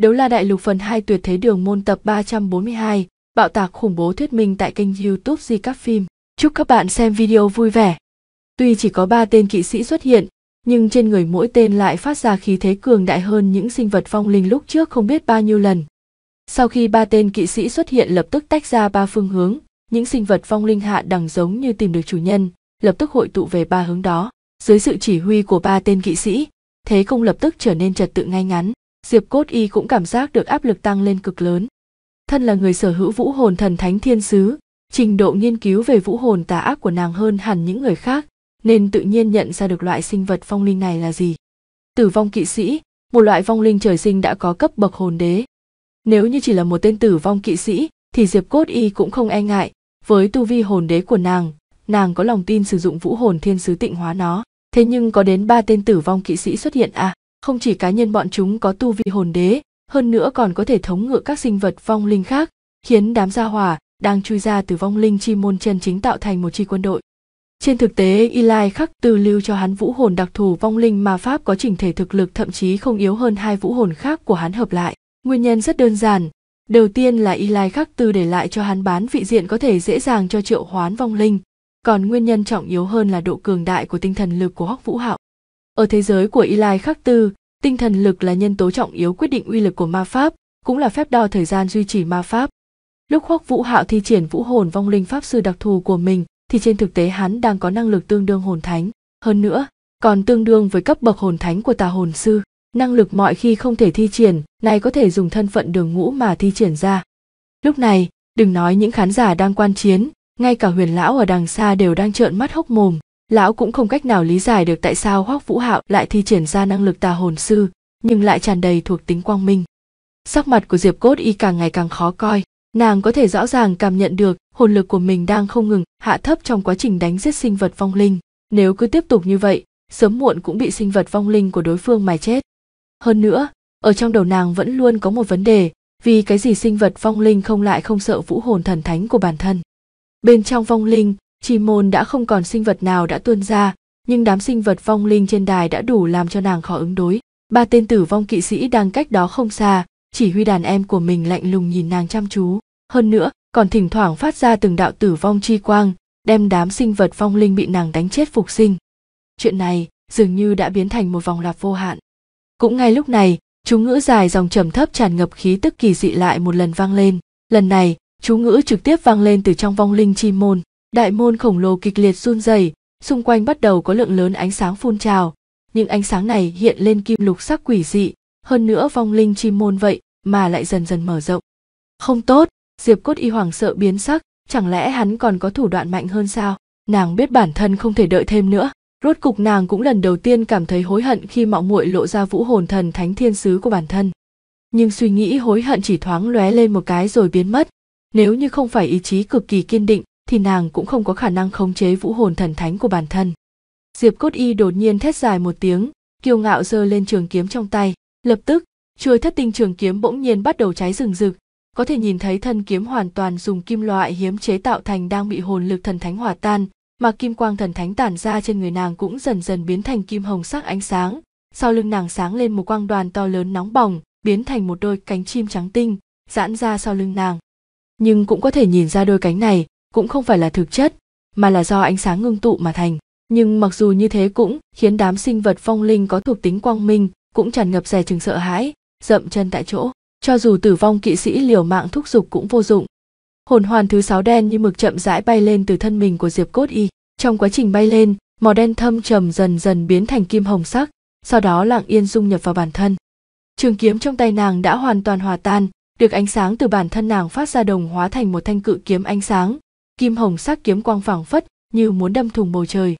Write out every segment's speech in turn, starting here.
Đấu la đại lục phần 2 tuyệt thế đường môn tập 342, bạo tạc khủng bố thuyết minh tại kênh youtube Di Các Phim. Chúc các bạn xem video vui vẻ. Tuy chỉ có 3 tên kỵ sĩ xuất hiện, nhưng trên người mỗi tên lại phát ra khí thế cường đại hơn những sinh vật phong linh lúc trước không biết bao nhiêu lần. Sau khi ba tên kỵ sĩ xuất hiện lập tức tách ra ba phương hướng, những sinh vật phong linh hạ đẳng giống như tìm được chủ nhân, lập tức hội tụ về ba hướng đó. Dưới sự chỉ huy của ba tên kỵ sĩ, thế công lập tức trở nên trật tự ngay ngắn diệp cốt y cũng cảm giác được áp lực tăng lên cực lớn thân là người sở hữu vũ hồn thần thánh thiên sứ trình độ nghiên cứu về vũ hồn tà ác của nàng hơn hẳn những người khác nên tự nhiên nhận ra được loại sinh vật phong linh này là gì tử vong kỵ sĩ một loại vong linh trời sinh đã có cấp bậc hồn đế nếu như chỉ là một tên tử vong kỵ sĩ thì diệp cốt y cũng không e ngại với tu vi hồn đế của nàng nàng có lòng tin sử dụng vũ hồn thiên sứ tịnh hóa nó thế nhưng có đến ba tên tử vong kỵ sĩ xuất hiện à không chỉ cá nhân bọn chúng có tu vi hồn đế hơn nữa còn có thể thống ngự các sinh vật vong linh khác khiến đám gia hỏa đang chui ra từ vong linh chi môn chân chính tạo thành một chi quân đội trên thực tế Eli khắc tư lưu cho hắn vũ hồn đặc thù vong linh mà Pháp có chỉnh thể thực lực thậm chí không yếu hơn hai vũ hồn khác của hắn hợp lại. Nguyên nhân rất đơn giản. Đầu tiên là Eli khắc tư để lại cho hắn bán vị diện có thể dễ dàng cho triệu hoán vong linh. Còn nguyên nhân trọng yếu hơn là độ cường đại của tinh thần lực của Hóc Vũ Hạo. Ở thế giới của Eli Khắc Tư, tinh thần lực là nhân tố trọng yếu quyết định uy lực của ma pháp, cũng là phép đo thời gian duy trì ma pháp. Lúc Hoắc Vũ Hạo thi triển Vũ Hồn Vong Linh pháp sư đặc thù của mình, thì trên thực tế hắn đang có năng lực tương đương hồn thánh, hơn nữa, còn tương đương với cấp bậc hồn thánh của Tà Hồn sư. Năng lực mọi khi không thể thi triển, này có thể dùng thân phận đường ngũ mà thi triển ra. Lúc này, đừng nói những khán giả đang quan chiến, ngay cả huyền lão ở đằng xa đều đang trợn mắt hốc mồm, lão cũng không cách nào lý giải được tại sao hoắc vũ hạo lại thi triển ra năng lực tà hồn sư nhưng lại tràn đầy thuộc tính quang minh sắc mặt của diệp cốt y càng ngày càng khó coi nàng có thể rõ ràng cảm nhận được hồn lực của mình đang không ngừng hạ thấp trong quá trình đánh giết sinh vật vong linh nếu cứ tiếp tục như vậy sớm muộn cũng bị sinh vật vong linh của đối phương mà chết hơn nữa ở trong đầu nàng vẫn luôn có một vấn đề vì cái gì sinh vật vong linh không lại không sợ vũ hồn thần thánh của bản thân bên trong vong linh chỉ môn đã không còn sinh vật nào đã tuôn ra, nhưng đám sinh vật vong linh trên đài đã đủ làm cho nàng khó ứng đối. Ba tên tử vong kỵ sĩ đang cách đó không xa, chỉ huy đàn em của mình lạnh lùng nhìn nàng chăm chú. Hơn nữa, còn thỉnh thoảng phát ra từng đạo tử vong chi quang, đem đám sinh vật vong linh bị nàng đánh chết phục sinh. Chuyện này dường như đã biến thành một vòng lặp vô hạn. Cũng ngay lúc này, chú ngữ dài dòng trầm thấp tràn ngập khí tức kỳ dị lại một lần vang lên. Lần này, chú ngữ trực tiếp vang lên từ trong vong linh chi môn đại môn khổng lồ kịch liệt run rẩy xung quanh bắt đầu có lượng lớn ánh sáng phun trào những ánh sáng này hiện lên kim lục sắc quỷ dị hơn nữa vong linh chim môn vậy mà lại dần dần mở rộng không tốt diệp cốt y hoàng sợ biến sắc chẳng lẽ hắn còn có thủ đoạn mạnh hơn sao nàng biết bản thân không thể đợi thêm nữa rốt cục nàng cũng lần đầu tiên cảm thấy hối hận khi mạo muội lộ ra vũ hồn thần thánh thiên sứ của bản thân nhưng suy nghĩ hối hận chỉ thoáng lóe lên một cái rồi biến mất nếu như không phải ý chí cực kỳ kiên định thì nàng cũng không có khả năng khống chế vũ hồn thần thánh của bản thân. Diệp Cốt Y đột nhiên thét dài một tiếng, kiêu ngạo giơ lên trường kiếm trong tay, lập tức, chuôi thất tinh trường kiếm bỗng nhiên bắt đầu cháy rừng rực, có thể nhìn thấy thân kiếm hoàn toàn dùng kim loại hiếm chế tạo thành đang bị hồn lực thần thánh hòa tan, mà kim quang thần thánh tản ra trên người nàng cũng dần dần biến thành kim hồng sắc ánh sáng, sau lưng nàng sáng lên một quang đoàn to lớn nóng bỏng, biến thành một đôi cánh chim trắng tinh, giãn ra sau lưng nàng. Nhưng cũng có thể nhìn ra đôi cánh này cũng không phải là thực chất mà là do ánh sáng ngưng tụ mà thành nhưng mặc dù như thế cũng khiến đám sinh vật phong linh có thuộc tính quang minh cũng tràn ngập rè chừng sợ hãi dậm chân tại chỗ cho dù tử vong kỵ sĩ liều mạng thúc giục cũng vô dụng hồn hoàn thứ sáu đen như mực chậm rãi bay lên từ thân mình của diệp cốt y trong quá trình bay lên màu đen thâm trầm dần dần biến thành kim hồng sắc sau đó lặng yên dung nhập vào bản thân trường kiếm trong tay nàng đã hoàn toàn hòa tan được ánh sáng từ bản thân nàng phát ra đồng hóa thành một thanh cự kiếm ánh sáng kim hồng sắc kiếm quang phảng phất như muốn đâm thủng bầu trời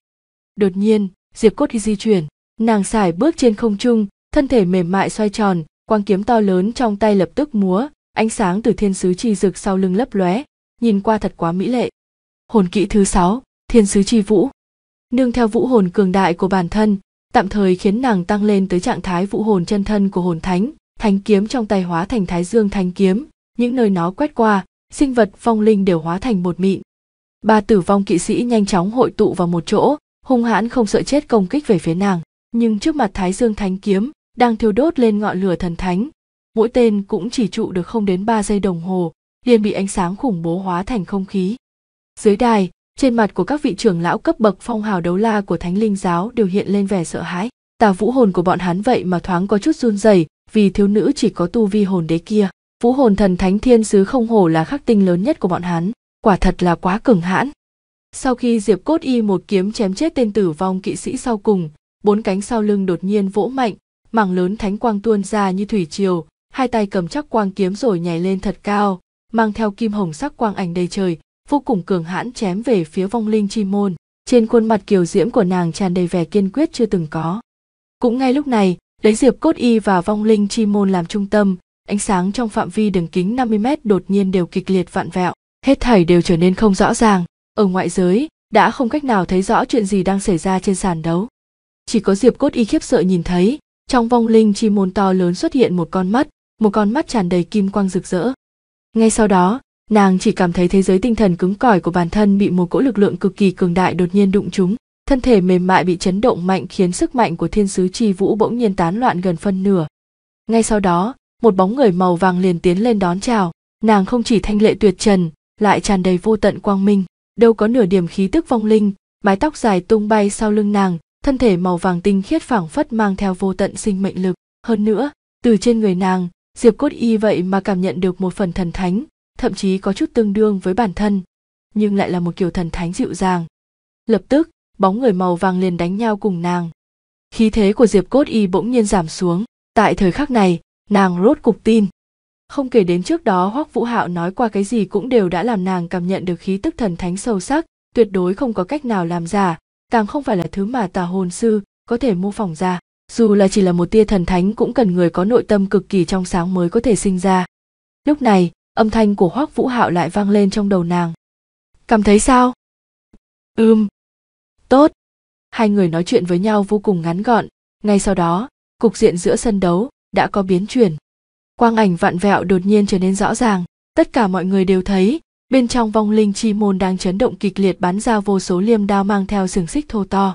đột nhiên diệp cốt di chuyển nàng xài bước trên không trung thân thể mềm mại xoay tròn quang kiếm to lớn trong tay lập tức múa ánh sáng từ thiên sứ chi rực sau lưng lấp lóe nhìn qua thật quá mỹ lệ hồn kỹ thứ sáu thiên sứ chi vũ nương theo vũ hồn cường đại của bản thân tạm thời khiến nàng tăng lên tới trạng thái vũ hồn chân thân của hồn thánh thánh kiếm trong tay hóa thành thái dương Thánh kiếm những nơi nó quét qua sinh vật phong linh đều hóa thành một mịn. Ba tử vong kỵ sĩ nhanh chóng hội tụ vào một chỗ, hung hãn không sợ chết công kích về phía nàng, nhưng trước mặt Thái Dương Thánh kiếm đang thiêu đốt lên ngọn lửa thần thánh, mỗi tên cũng chỉ trụ được không đến 3 giây đồng hồ, liền bị ánh sáng khủng bố hóa thành không khí. Dưới đài, trên mặt của các vị trưởng lão cấp bậc phong hào đấu la của Thánh Linh giáo đều hiện lên vẻ sợ hãi, tà vũ hồn của bọn hắn vậy mà thoáng có chút run rẩy, vì thiếu nữ chỉ có tu vi hồn đế kia vũ hồn thần thánh thiên sứ không hổ là khắc tinh lớn nhất của bọn hắn quả thật là quá cường hãn sau khi diệp cốt y một kiếm chém chết tên tử vong kỵ sĩ sau cùng bốn cánh sau lưng đột nhiên vỗ mạnh mảng lớn thánh quang tuôn ra như thủy triều hai tay cầm chắc quang kiếm rồi nhảy lên thật cao mang theo kim hồng sắc quang ảnh đầy trời vô cùng cường hãn chém về phía vong linh chi môn trên khuôn mặt kiều diễm của nàng tràn đầy vẻ kiên quyết chưa từng có cũng ngay lúc này lấy diệp cốt y và vong linh chi môn làm trung tâm ánh sáng trong phạm vi đường kính 50 mét đột nhiên đều kịch liệt vạn vẹo, hết thảy đều trở nên không rõ ràng. Ở ngoại giới, đã không cách nào thấy rõ chuyện gì đang xảy ra trên sàn đấu. Chỉ có Diệp Cốt Y khiếp sợ nhìn thấy, trong vong linh chi môn to lớn xuất hiện một con mắt, một con mắt tràn đầy kim quang rực rỡ. Ngay sau đó, nàng chỉ cảm thấy thế giới tinh thần cứng cỏi của bản thân bị một cỗ lực lượng cực kỳ cường đại đột nhiên đụng trúng, thân thể mềm mại bị chấn động mạnh khiến sức mạnh của thiên sứ chi vũ bỗng nhiên tán loạn gần phân nửa. Ngay sau đó, một bóng người màu vàng liền tiến lên đón chào nàng không chỉ thanh lệ tuyệt trần lại tràn đầy vô tận quang minh đâu có nửa điểm khí tức vong linh mái tóc dài tung bay sau lưng nàng thân thể màu vàng tinh khiết phảng phất mang theo vô tận sinh mệnh lực hơn nữa từ trên người nàng diệp cốt y vậy mà cảm nhận được một phần thần thánh thậm chí có chút tương đương với bản thân nhưng lại là một kiểu thần thánh dịu dàng lập tức bóng người màu vàng liền đánh nhau cùng nàng khí thế của diệp cốt y bỗng nhiên giảm xuống tại thời khắc này nàng rốt cục tin không kể đến trước đó hoắc vũ hạo nói qua cái gì cũng đều đã làm nàng cảm nhận được khí tức thần thánh sâu sắc tuyệt đối không có cách nào làm giả càng không phải là thứ mà tà hồn sư có thể mô phỏng ra dù là chỉ là một tia thần thánh cũng cần người có nội tâm cực kỳ trong sáng mới có thể sinh ra lúc này âm thanh của hoắc vũ hạo lại vang lên trong đầu nàng cảm thấy sao ưm tốt hai người nói chuyện với nhau vô cùng ngắn gọn ngay sau đó cục diện giữa sân đấu đã có biến chuyển quang ảnh vạn vẹo đột nhiên trở nên rõ ràng tất cả mọi người đều thấy bên trong vong linh chi môn đang chấn động kịch liệt bắn ra vô số liêm đao mang theo sừng xích thô to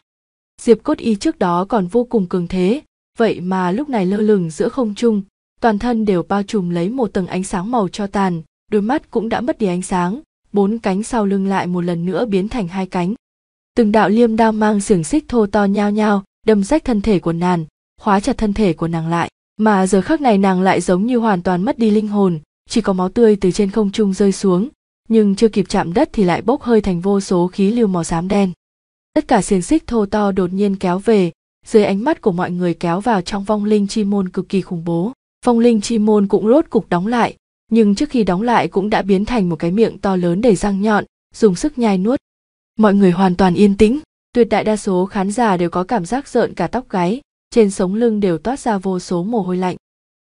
diệp cốt y trước đó còn vô cùng cường thế vậy mà lúc này lơ lửng giữa không trung toàn thân đều bao trùm lấy một tầng ánh sáng màu cho tàn đôi mắt cũng đã mất đi ánh sáng bốn cánh sau lưng lại một lần nữa biến thành hai cánh từng đạo liêm đao mang xiềng xích thô to nhao nhao đâm rách thân thể của nàn, khóa chặt thân thể của nàng lại mà giờ khắc này nàng lại giống như hoàn toàn mất đi linh hồn chỉ có máu tươi từ trên không trung rơi xuống nhưng chưa kịp chạm đất thì lại bốc hơi thành vô số khí lưu màu xám đen tất cả xiềng xích thô to đột nhiên kéo về dưới ánh mắt của mọi người kéo vào trong vong linh chi môn cực kỳ khủng bố vong linh chi môn cũng rốt cục đóng lại nhưng trước khi đóng lại cũng đã biến thành một cái miệng to lớn đầy răng nhọn dùng sức nhai nuốt mọi người hoàn toàn yên tĩnh tuyệt đại đa số khán giả đều có cảm giác rợn cả tóc gáy trên sống lưng đều toát ra vô số mồ hôi lạnh.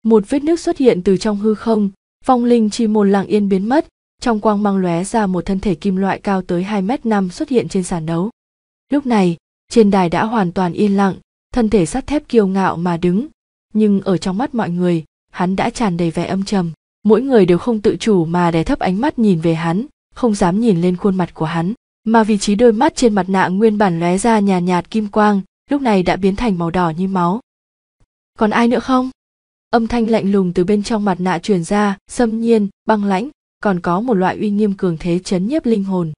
Một vết nước xuất hiện từ trong hư không, phong linh chi môn lặng yên biến mất, trong quang mang lóe ra một thân thể kim loại cao tới 2 mét năm xuất hiện trên sàn đấu. Lúc này, trên đài đã hoàn toàn yên lặng, thân thể sắt thép kiêu ngạo mà đứng, nhưng ở trong mắt mọi người, hắn đã tràn đầy vẻ âm trầm. Mỗi người đều không tự chủ mà đè thấp ánh mắt nhìn về hắn, không dám nhìn lên khuôn mặt của hắn, mà vị trí đôi mắt trên mặt nạ nguyên bản lóe ra nhàn nhạt, nhạt kim quang, lúc này đã biến thành màu đỏ như máu còn ai nữa không âm thanh lạnh lùng từ bên trong mặt nạ truyền ra xâm nhiên băng lãnh còn có một loại uy nghiêm cường thế chấn nhiếp linh hồn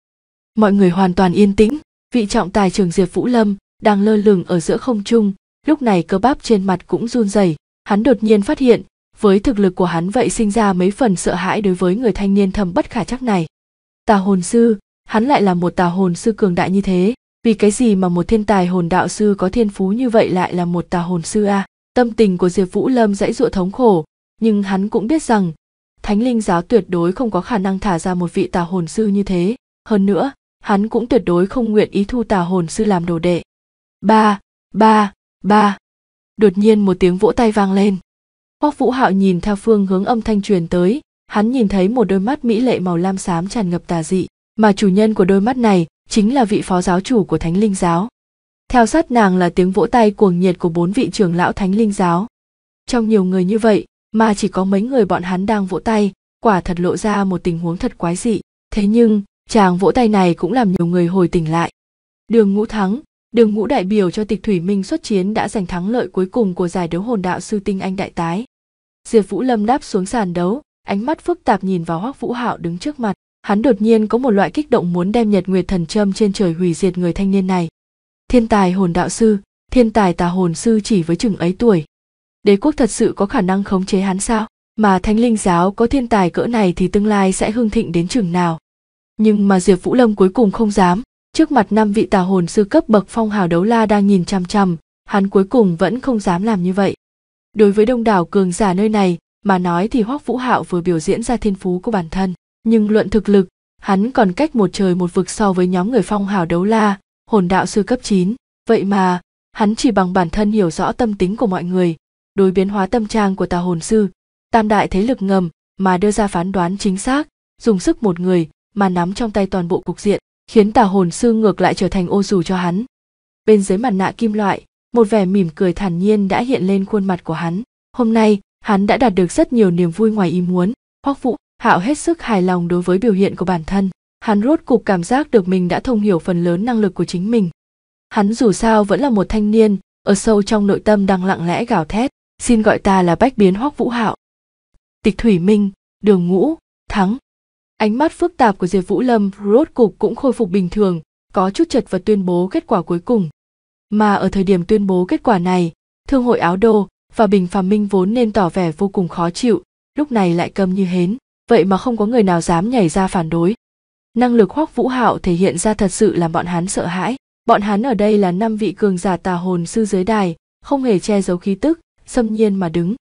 mọi người hoàn toàn yên tĩnh vị trọng tài trường diệp vũ lâm đang lơ lửng ở giữa không trung lúc này cơ bắp trên mặt cũng run rẩy hắn đột nhiên phát hiện với thực lực của hắn vậy sinh ra mấy phần sợ hãi đối với người thanh niên thầm bất khả chắc này tà hồn sư hắn lại là một tà hồn sư cường đại như thế vì cái gì mà một thiên tài hồn đạo sư có thiên phú như vậy lại là một tà hồn sư a à? tâm tình của diệp vũ lâm dãy dụa thống khổ nhưng hắn cũng biết rằng thánh linh giáo tuyệt đối không có khả năng thả ra một vị tà hồn sư như thế hơn nữa hắn cũng tuyệt đối không nguyện ý thu tà hồn sư làm đồ đệ ba ba ba đột nhiên một tiếng vỗ tay vang lên hoắc vũ hạo nhìn theo phương hướng âm thanh truyền tới hắn nhìn thấy một đôi mắt mỹ lệ màu lam xám tràn ngập tà dị mà chủ nhân của đôi mắt này chính là vị phó giáo chủ của thánh linh giáo theo sát nàng là tiếng vỗ tay cuồng nhiệt của bốn vị trưởng lão thánh linh giáo trong nhiều người như vậy mà chỉ có mấy người bọn hắn đang vỗ tay quả thật lộ ra một tình huống thật quái dị thế nhưng chàng vỗ tay này cũng làm nhiều người hồi tỉnh lại đường ngũ thắng đường ngũ đại biểu cho tịch thủy minh xuất chiến đã giành thắng lợi cuối cùng của giải đấu hồn đạo sư tinh anh đại tái diệp vũ lâm đáp xuống sàn đấu ánh mắt phức tạp nhìn vào hoắc vũ hạo đứng trước mặt hắn đột nhiên có một loại kích động muốn đem nhật nguyệt thần châm trên trời hủy diệt người thanh niên này thiên tài hồn đạo sư thiên tài tà hồn sư chỉ với chừng ấy tuổi đế quốc thật sự có khả năng khống chế hắn sao mà thanh linh giáo có thiên tài cỡ này thì tương lai sẽ hưng thịnh đến chừng nào nhưng mà diệp vũ lâm cuối cùng không dám trước mặt năm vị tà hồn sư cấp bậc phong hào đấu la đang nhìn chằm chằm hắn cuối cùng vẫn không dám làm như vậy đối với đông đảo cường giả nơi này mà nói thì hoắc vũ hạo vừa biểu diễn ra thiên phú của bản thân nhưng luận thực lực, hắn còn cách một trời một vực so với nhóm người phong hào đấu la, hồn đạo sư cấp 9. Vậy mà, hắn chỉ bằng bản thân hiểu rõ tâm tính của mọi người, đối biến hóa tâm trang của tà hồn sư, tam đại thế lực ngầm mà đưa ra phán đoán chính xác, dùng sức một người mà nắm trong tay toàn bộ cục diện, khiến tà hồn sư ngược lại trở thành ô dù cho hắn. Bên dưới mặt nạ kim loại, một vẻ mỉm cười thản nhiên đã hiện lên khuôn mặt của hắn. Hôm nay, hắn đã đạt được rất nhiều niềm vui ngoài ý muốn. Hoắc Vũ hạo hết sức hài lòng đối với biểu hiện của bản thân hắn rốt cục cảm giác được mình đã thông hiểu phần lớn năng lực của chính mình hắn dù sao vẫn là một thanh niên ở sâu trong nội tâm đang lặng lẽ gào thét xin gọi ta là bách biến hoắc vũ hạo tịch thủy minh đường ngũ thắng ánh mắt phức tạp của diệp vũ lâm rốt cục cũng khôi phục bình thường có chút chật và tuyên bố kết quả cuối cùng mà ở thời điểm tuyên bố kết quả này thương hội áo đô và bình phàm minh vốn nên tỏ vẻ vô cùng khó chịu lúc này lại câm như hến vậy mà không có người nào dám nhảy ra phản đối. Năng lực Hoắc Vũ Hạo thể hiện ra thật sự làm bọn hắn sợ hãi. Bọn hắn ở đây là năm vị cường giả tà hồn sư dưới đài, không hề che giấu khí tức, xâm nhiên mà đứng.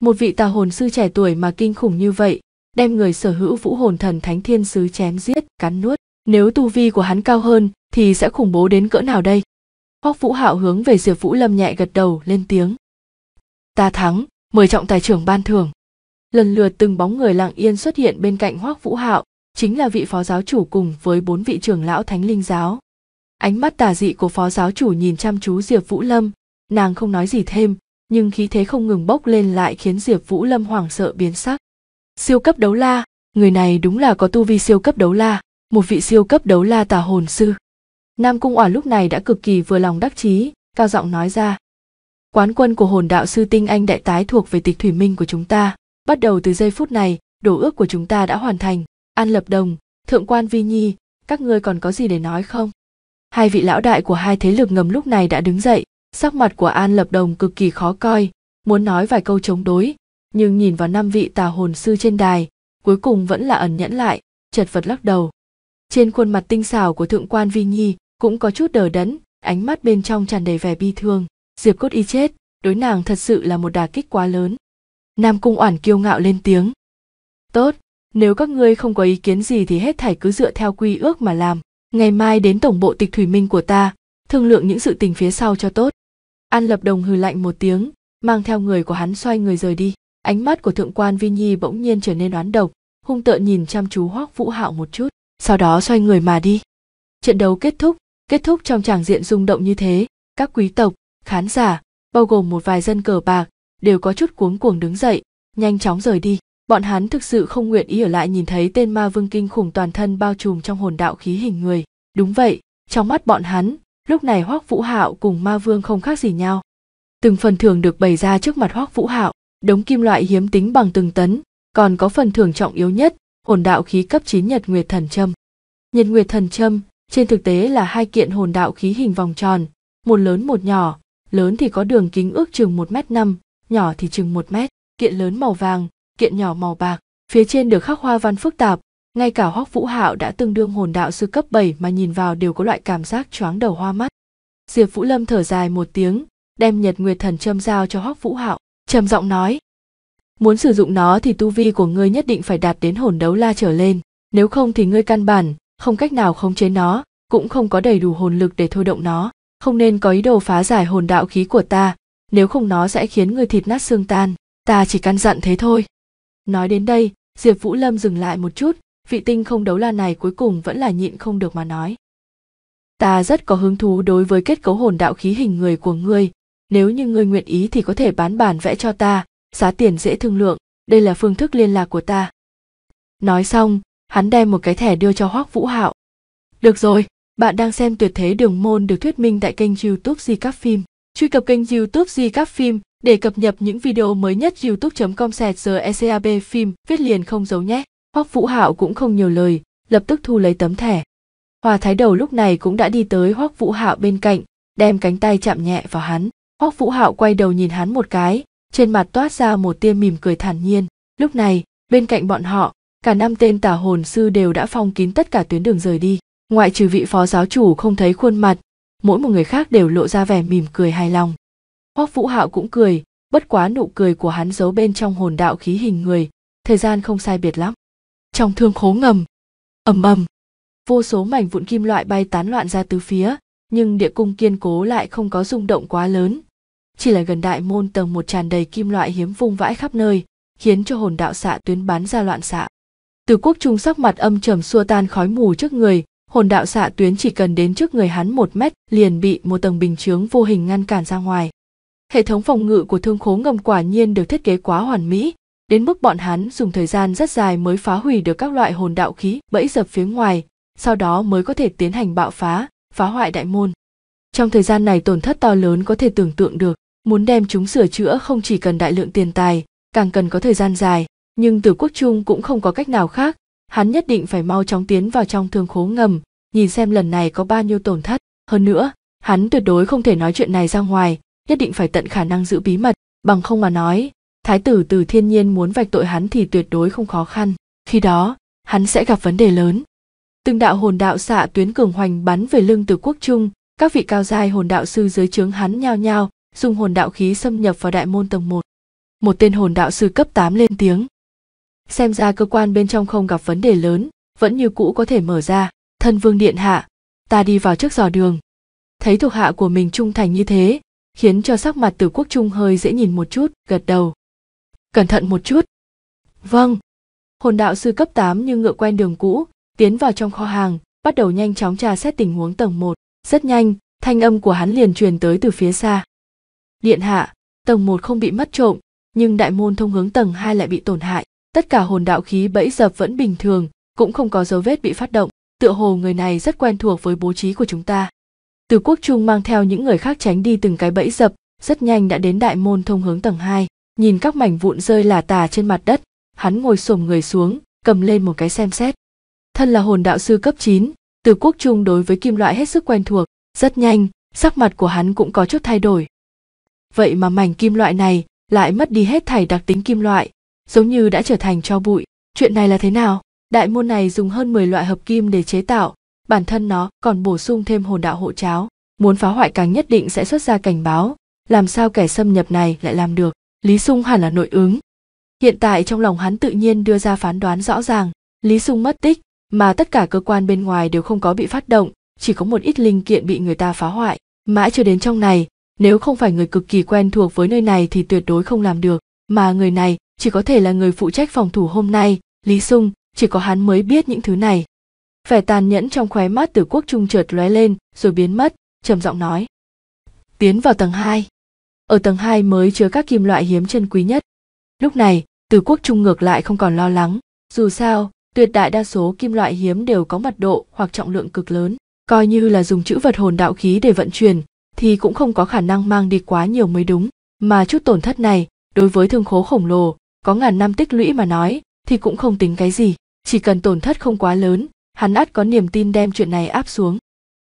Một vị tà hồn sư trẻ tuổi mà kinh khủng như vậy, đem người sở hữu vũ hồn thần thánh thiên sứ chém giết, cắn nuốt. Nếu tu vi của hắn cao hơn thì sẽ khủng bố đến cỡ nào đây? Hoắc Vũ Hạo hướng về Diệp Vũ Lâm nhẹ gật đầu lên tiếng. Ta thắng, mời trọng tài trưởng ban thưởng lần lượt từng bóng người lặng yên xuất hiện bên cạnh hoác vũ hạo chính là vị phó giáo chủ cùng với bốn vị trưởng lão thánh linh giáo ánh mắt tà dị của phó giáo chủ nhìn chăm chú diệp vũ lâm nàng không nói gì thêm nhưng khí thế không ngừng bốc lên lại khiến diệp vũ lâm hoảng sợ biến sắc siêu cấp đấu la người này đúng là có tu vi siêu cấp đấu la một vị siêu cấp đấu la tà hồn sư nam cung ỏa lúc này đã cực kỳ vừa lòng đắc chí cao giọng nói ra quán quân của hồn đạo sư tinh anh đại tái thuộc về tịch thủy minh của chúng ta bắt đầu từ giây phút này đồ ước của chúng ta đã hoàn thành an lập đồng thượng quan vi nhi các ngươi còn có gì để nói không hai vị lão đại của hai thế lực ngầm lúc này đã đứng dậy sắc mặt của an lập đồng cực kỳ khó coi muốn nói vài câu chống đối nhưng nhìn vào năm vị tà hồn sư trên đài cuối cùng vẫn là ẩn nhẫn lại chật vật lắc đầu trên khuôn mặt tinh xảo của thượng quan vi nhi cũng có chút đờ đẫn ánh mắt bên trong tràn đầy vẻ bi thương diệp cốt y chết đối nàng thật sự là một đà kích quá lớn Nam Cung Oản kiêu ngạo lên tiếng. Tốt, nếu các ngươi không có ý kiến gì thì hết thảy cứ dựa theo quy ước mà làm. Ngày mai đến tổng bộ tịch thủy minh của ta, thương lượng những sự tình phía sau cho tốt. An lập đồng hừ lạnh một tiếng, mang theo người của hắn xoay người rời đi. Ánh mắt của thượng quan Vi Nhi bỗng nhiên trở nên oán độc, hung tợn nhìn chăm chú Hoắc Vũ Hạo một chút, sau đó xoay người mà đi. Trận đấu kết thúc, kết thúc trong tràng diện rung động như thế, các quý tộc, khán giả, bao gồm một vài dân cờ bạc, đều có chút cuống cuồng đứng dậy nhanh chóng rời đi bọn hắn thực sự không nguyện ý ở lại nhìn thấy tên ma vương kinh khủng toàn thân bao trùm trong hồn đạo khí hình người đúng vậy trong mắt bọn hắn lúc này hoác vũ hạo cùng ma vương không khác gì nhau từng phần thưởng được bày ra trước mặt hoác vũ hạo đống kim loại hiếm tính bằng từng tấn còn có phần thưởng trọng yếu nhất hồn đạo khí cấp 9 nhật nguyệt thần châm nhật nguyệt thần châm trên thực tế là hai kiện hồn đạo khí hình vòng tròn một lớn một nhỏ lớn thì có đường kính ước chừng một m năm nhỏ thì chừng một mét kiện lớn màu vàng kiện nhỏ màu bạc phía trên được khắc hoa văn phức tạp ngay cả hoắc vũ hạo đã tương đương hồn đạo sư cấp 7 mà nhìn vào đều có loại cảm giác choáng đầu hoa mắt diệp vũ lâm thở dài một tiếng đem nhật nguyệt thần châm giao cho hoắc vũ hạo trầm giọng nói muốn sử dụng nó thì tu vi của ngươi nhất định phải đạt đến hồn đấu la trở lên nếu không thì ngươi căn bản không cách nào khống chế nó cũng không có đầy đủ hồn lực để thôi động nó không nên có ý đồ phá giải hồn đạo khí của ta nếu không nó sẽ khiến người thịt nát xương tan ta chỉ căn dặn thế thôi nói đến đây diệp vũ lâm dừng lại một chút vị tinh không đấu la này cuối cùng vẫn là nhịn không được mà nói ta rất có hứng thú đối với kết cấu hồn đạo khí hình người của ngươi nếu như ngươi nguyện ý thì có thể bán bản vẽ cho ta giá tiền dễ thương lượng đây là phương thức liên lạc của ta nói xong hắn đem một cái thẻ đưa cho hoác vũ hạo được rồi bạn đang xem tuyệt thế đường môn được thuyết minh tại kênh youtube di các phim truy cập kênh youtube di các phim để cập nhật những video mới nhất youtube com sẹt giờ ecab phim viết liền không giấu nhé hoắc vũ hạo cũng không nhiều lời lập tức thu lấy tấm thẻ hòa thái đầu lúc này cũng đã đi tới hoắc vũ hạo bên cạnh đem cánh tay chạm nhẹ vào hắn hoắc vũ hạo quay đầu nhìn hắn một cái trên mặt toát ra một tia mỉm cười thản nhiên lúc này bên cạnh bọn họ cả năm tên tả hồn sư đều đã phong kín tất cả tuyến đường rời đi ngoại trừ vị phó giáo chủ không thấy khuôn mặt mỗi một người khác đều lộ ra vẻ mỉm cười hài lòng hoắc vũ hạo cũng cười bất quá nụ cười của hắn giấu bên trong hồn đạo khí hình người thời gian không sai biệt lắm trong thương khố ngầm ầm ầm vô số mảnh vụn kim loại bay tán loạn ra tứ phía nhưng địa cung kiên cố lại không có rung động quá lớn chỉ là gần đại môn tầng một tràn đầy kim loại hiếm vung vãi khắp nơi khiến cho hồn đạo xạ tuyến bắn ra loạn xạ từ quốc trung sắc mặt âm trầm xua tan khói mù trước người hồn đạo xạ tuyến chỉ cần đến trước người hắn một mét liền bị một tầng bình chướng vô hình ngăn cản ra ngoài hệ thống phòng ngự của thương khố ngầm quả nhiên được thiết kế quá hoàn mỹ đến mức bọn hắn dùng thời gian rất dài mới phá hủy được các loại hồn đạo khí bẫy dập phía ngoài sau đó mới có thể tiến hành bạo phá phá hoại đại môn trong thời gian này tổn thất to lớn có thể tưởng tượng được muốn đem chúng sửa chữa không chỉ cần đại lượng tiền tài càng cần có thời gian dài nhưng từ quốc trung cũng không có cách nào khác hắn nhất định phải mau chóng tiến vào trong thương khố ngầm nhìn xem lần này có bao nhiêu tổn thất hơn nữa hắn tuyệt đối không thể nói chuyện này ra ngoài nhất định phải tận khả năng giữ bí mật bằng không mà nói thái tử từ thiên nhiên muốn vạch tội hắn thì tuyệt đối không khó khăn khi đó hắn sẽ gặp vấn đề lớn từng đạo hồn đạo xạ tuyến cường hoành bắn về lưng từ quốc trung các vị cao giai hồn đạo sư dưới trướng hắn nhao nhao dùng hồn đạo khí xâm nhập vào đại môn tầng một một tên hồn đạo sư cấp 8 lên tiếng xem ra cơ quan bên trong không gặp vấn đề lớn vẫn như cũ có thể mở ra thân vương điện hạ ta đi vào trước dò đường thấy thuộc hạ của mình trung thành như thế khiến cho sắc mặt từ quốc trung hơi dễ nhìn một chút gật đầu cẩn thận một chút vâng hồn đạo sư cấp 8 như ngựa quen đường cũ tiến vào trong kho hàng bắt đầu nhanh chóng tra xét tình huống tầng 1. rất nhanh thanh âm của hắn liền truyền tới từ phía xa điện hạ tầng 1 không bị mất trộm nhưng đại môn thông hướng tầng 2 lại bị tổn hại tất cả hồn đạo khí bẫy dập vẫn bình thường cũng không có dấu vết bị phát động tựa hồ người này rất quen thuộc với bố trí của chúng ta từ quốc trung mang theo những người khác tránh đi từng cái bẫy dập rất nhanh đã đến đại môn thông hướng tầng hai nhìn các mảnh vụn rơi là tả trên mặt đất, hắn ngồi xổm người xuống, cầm lên một cái xem xét. Thân là hồn đạo sư cấp 9, từ quốc trung đối với kim loại hết sức quen thuộc, rất nhanh, sắc mặt của hắn cũng có chút thay đổi. Vậy mà mảnh kim loại này lại mất đi hết thảy đặc tính kim loại, giống như đã trở thành cho bụi. Chuyện này là thế nào? Đại môn này dùng hơn 10 loại hợp kim để chế tạo, bản thân nó còn bổ sung thêm hồn đạo hộ cháo. Muốn phá hoại càng nhất định sẽ xuất ra cảnh báo, làm sao kẻ xâm nhập này lại làm được? Lý Sung hẳn là nội ứng. Hiện tại trong lòng hắn tự nhiên đưa ra phán đoán rõ ràng, Lý Sung mất tích, mà tất cả cơ quan bên ngoài đều không có bị phát động, chỉ có một ít linh kiện bị người ta phá hoại. Mãi chưa đến trong này, nếu không phải người cực kỳ quen thuộc với nơi này thì tuyệt đối không làm được, mà người này chỉ có thể là người phụ trách phòng thủ hôm nay lý sung chỉ có hắn mới biết những thứ này vẻ tàn nhẫn trong khóe mắt từ quốc trung chợt lóe lên rồi biến mất trầm giọng nói tiến vào tầng hai ở tầng hai mới chứa các kim loại hiếm chân quý nhất lúc này từ quốc trung ngược lại không còn lo lắng dù sao tuyệt đại đa số kim loại hiếm đều có mật độ hoặc trọng lượng cực lớn coi như là dùng chữ vật hồn đạo khí để vận chuyển thì cũng không có khả năng mang đi quá nhiều mới đúng mà chút tổn thất này đối với thương khố khổng lồ có ngàn năm tích lũy mà nói thì cũng không tính cái gì chỉ cần tổn thất không quá lớn hắn ắt có niềm tin đem chuyện này áp xuống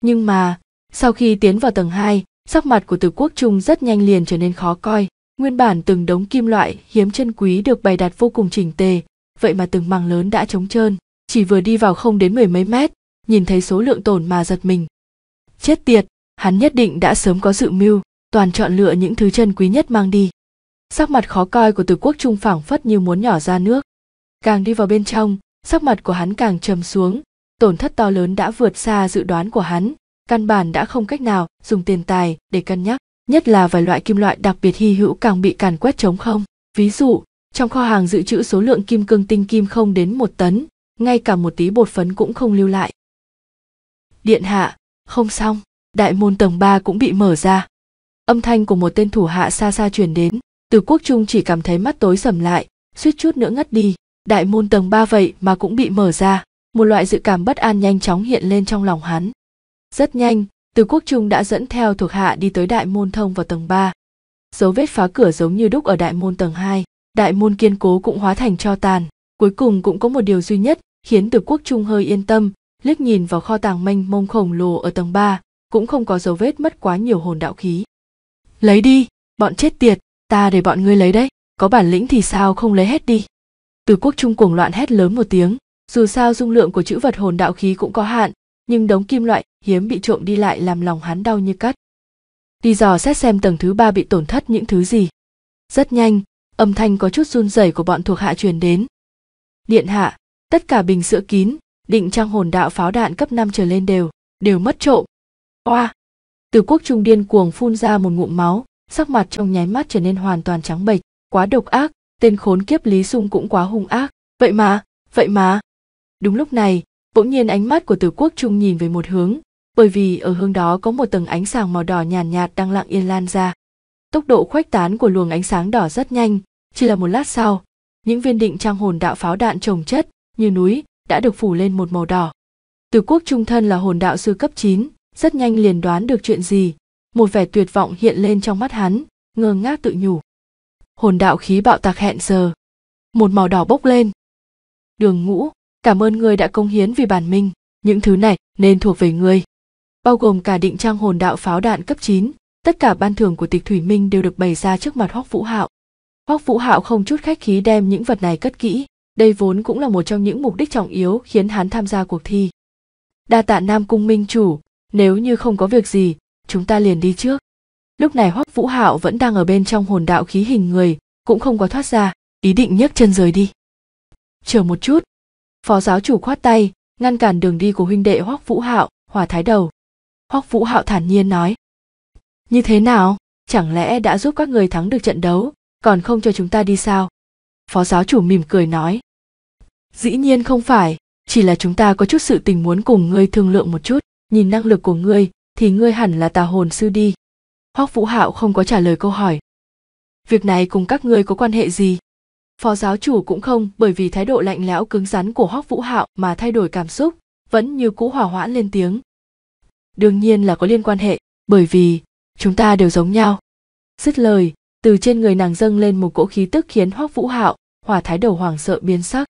nhưng mà sau khi tiến vào tầng hai sắc mặt của từ quốc trung rất nhanh liền trở nên khó coi nguyên bản từng đống kim loại hiếm chân quý được bày đặt vô cùng chỉnh tề vậy mà từng màng lớn đã trống trơn chỉ vừa đi vào không đến mười mấy mét nhìn thấy số lượng tổn mà giật mình chết tiệt hắn nhất định đã sớm có dự mưu toàn chọn lựa những thứ chân quý nhất mang đi sắc mặt khó coi của từ quốc trung phảng phất như muốn nhỏ ra nước càng đi vào bên trong sắc mặt của hắn càng trầm xuống tổn thất to lớn đã vượt xa dự đoán của hắn căn bản đã không cách nào dùng tiền tài để cân nhắc nhất là vài loại kim loại đặc biệt hy hữu càng bị càn quét trống không ví dụ trong kho hàng dự trữ số lượng kim cương tinh kim không đến một tấn ngay cả một tí bột phấn cũng không lưu lại điện hạ không xong đại môn tầng ba cũng bị mở ra âm thanh của một tên thủ hạ xa xa truyền đến từ quốc trung chỉ cảm thấy mắt tối sầm lại suýt chút nữa ngất đi đại môn tầng ba vậy mà cũng bị mở ra một loại dự cảm bất an nhanh chóng hiện lên trong lòng hắn rất nhanh từ quốc trung đã dẫn theo thuộc hạ đi tới đại môn thông vào tầng ba dấu vết phá cửa giống như đúc ở đại môn tầng hai đại môn kiên cố cũng hóa thành cho tàn cuối cùng cũng có một điều duy nhất khiến từ quốc trung hơi yên tâm liếc nhìn vào kho tàng mênh mông khổng lồ ở tầng ba cũng không có dấu vết mất quá nhiều hồn đạo khí lấy đi bọn chết tiệt ta để bọn ngươi lấy đấy có bản lĩnh thì sao không lấy hết đi từ quốc trung cuồng loạn hét lớn một tiếng dù sao dung lượng của chữ vật hồn đạo khí cũng có hạn nhưng đống kim loại hiếm bị trộm đi lại làm lòng hắn đau như cắt đi dò xét xem tầng thứ ba bị tổn thất những thứ gì rất nhanh âm thanh có chút run rẩy của bọn thuộc hạ truyền đến điện hạ tất cả bình sữa kín định trang hồn đạo pháo đạn cấp 5 trở lên đều đều mất trộm oa từ quốc trung điên cuồng phun ra một ngụm máu sắc mặt trong nháy mắt trở nên hoàn toàn trắng bệch quá độc ác tên khốn kiếp lý sung cũng quá hung ác vậy mà vậy mà đúng lúc này bỗng nhiên ánh mắt của tử quốc trung nhìn về một hướng bởi vì ở hướng đó có một tầng ánh sáng màu đỏ nhàn nhạt, nhạt đang lặng yên lan ra tốc độ khuếch tán của luồng ánh sáng đỏ rất nhanh chỉ là một lát sau những viên định trang hồn đạo pháo đạn trồng chất như núi đã được phủ lên một màu đỏ Từ quốc trung thân là hồn đạo sư cấp 9, rất nhanh liền đoán được chuyện gì một vẻ tuyệt vọng hiện lên trong mắt hắn ngơ ngác tự nhủ hồn đạo khí bạo tạc hẹn giờ một màu đỏ bốc lên đường ngũ cảm ơn ngươi đã công hiến vì bản minh những thứ này nên thuộc về ngươi bao gồm cả định trang hồn đạo pháo đạn cấp 9, tất cả ban thưởng của tịch thủy minh đều được bày ra trước mặt hoắc vũ hạo hoắc vũ hạo không chút khách khí đem những vật này cất kỹ đây vốn cũng là một trong những mục đích trọng yếu khiến hắn tham gia cuộc thi đa tạ nam cung minh chủ nếu như không có việc gì chúng ta liền đi trước lúc này hoắc vũ hạo vẫn đang ở bên trong hồn đạo khí hình người cũng không có thoát ra ý định nhấc chân rời đi chờ một chút phó giáo chủ khoát tay ngăn cản đường đi của huynh đệ hoắc vũ hạo hòa thái đầu hoắc vũ hạo thản nhiên nói như thế nào chẳng lẽ đã giúp các người thắng được trận đấu còn không cho chúng ta đi sao phó giáo chủ mỉm cười nói dĩ nhiên không phải chỉ là chúng ta có chút sự tình muốn cùng ngươi thương lượng một chút nhìn năng lực của ngươi thì ngươi hẳn là tà hồn sư đi hoắc vũ hạo không có trả lời câu hỏi việc này cùng các ngươi có quan hệ gì phó giáo chủ cũng không bởi vì thái độ lạnh lẽo cứng rắn của hoắc vũ hạo mà thay đổi cảm xúc vẫn như cũ hòa hoãn lên tiếng đương nhiên là có liên quan hệ bởi vì chúng ta đều giống nhau dứt lời từ trên người nàng dâng lên một cỗ khí tức khiến hoắc vũ hạo hỏa thái đầu hoảng sợ biến sắc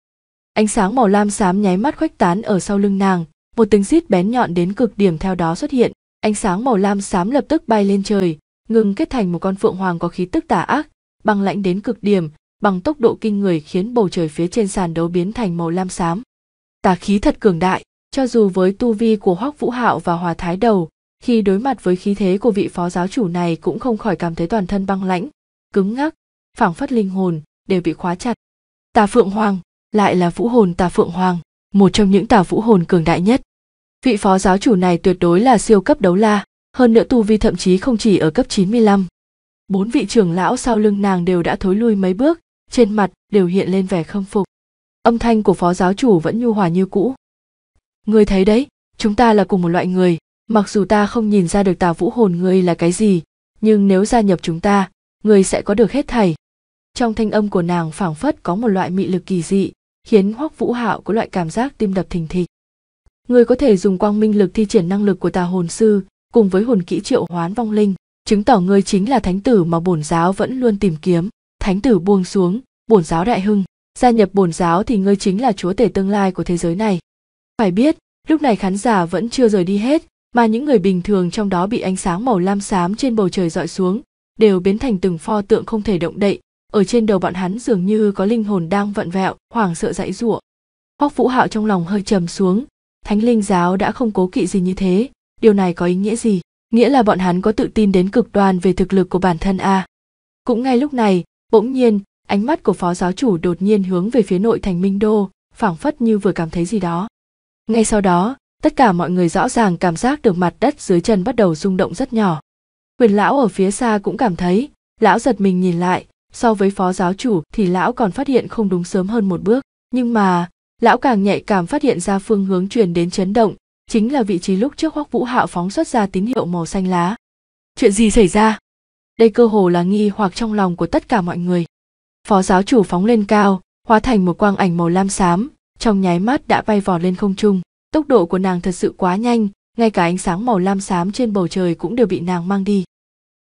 ánh sáng màu lam xám nháy mắt khuếch tán ở sau lưng nàng một tiếng rít bén nhọn đến cực điểm theo đó xuất hiện ánh sáng màu lam xám lập tức bay lên trời ngừng kết thành một con phượng hoàng có khí tức tà ác băng lãnh đến cực điểm bằng tốc độ kinh người khiến bầu trời phía trên sàn đấu biến thành màu lam xám tà khí thật cường đại cho dù với tu vi của hoắc vũ hạo và hòa thái đầu khi đối mặt với khí thế của vị phó giáo chủ này cũng không khỏi cảm thấy toàn thân băng lãnh cứng ngắc phảng phất linh hồn đều bị khóa chặt tà phượng hoàng lại là vũ hồn tà phượng hoàng một trong những tà vũ hồn cường đại nhất vị phó giáo chủ này tuyệt đối là siêu cấp đấu la, hơn nữa tu vi thậm chí không chỉ ở cấp 95. Bốn vị trưởng lão sau lưng nàng đều đã thối lui mấy bước, trên mặt đều hiện lên vẻ khâm phục. Âm thanh của phó giáo chủ vẫn nhu hòa như cũ. Người thấy đấy, chúng ta là cùng một loại người, mặc dù ta không nhìn ra được tà vũ hồn ngươi là cái gì, nhưng nếu gia nhập chúng ta, ngươi sẽ có được hết thảy. Trong thanh âm của nàng phảng phất có một loại mị lực kỳ dị, khiến Hoắc Vũ Hạo có loại cảm giác tim đập thình thịch người có thể dùng quang minh lực thi triển năng lực của tà hồn sư cùng với hồn kỹ triệu hoán vong linh chứng tỏ người chính là thánh tử mà bổn giáo vẫn luôn tìm kiếm thánh tử buông xuống bổn giáo đại hưng gia nhập bổn giáo thì ngươi chính là chúa tể tương lai của thế giới này phải biết lúc này khán giả vẫn chưa rời đi hết mà những người bình thường trong đó bị ánh sáng màu lam xám trên bầu trời dọi xuống đều biến thành từng pho tượng không thể động đậy ở trên đầu bọn hắn dường như có linh hồn đang vận vẹo hoảng sợ dãy giụa hoắc vũ hạo trong lòng hơi trầm xuống thánh linh giáo đã không cố kỵ gì như thế điều này có ý nghĩa gì nghĩa là bọn hắn có tự tin đến cực đoan về thực lực của bản thân a à. cũng ngay lúc này bỗng nhiên ánh mắt của phó giáo chủ đột nhiên hướng về phía nội thành minh đô phảng phất như vừa cảm thấy gì đó ngay sau đó tất cả mọi người rõ ràng cảm giác được mặt đất dưới chân bắt đầu rung động rất nhỏ quyền lão ở phía xa cũng cảm thấy lão giật mình nhìn lại so với phó giáo chủ thì lão còn phát hiện không đúng sớm hơn một bước nhưng mà lão càng nhạy cảm phát hiện ra phương hướng truyền đến chấn động chính là vị trí lúc trước hoắc vũ hạo phóng xuất ra tín hiệu màu xanh lá chuyện gì xảy ra đây cơ hồ là nghi hoặc trong lòng của tất cả mọi người phó giáo chủ phóng lên cao hóa thành một quang ảnh màu lam xám trong nháy mắt đã bay vọt lên không trung tốc độ của nàng thật sự quá nhanh ngay cả ánh sáng màu lam xám trên bầu trời cũng đều bị nàng mang đi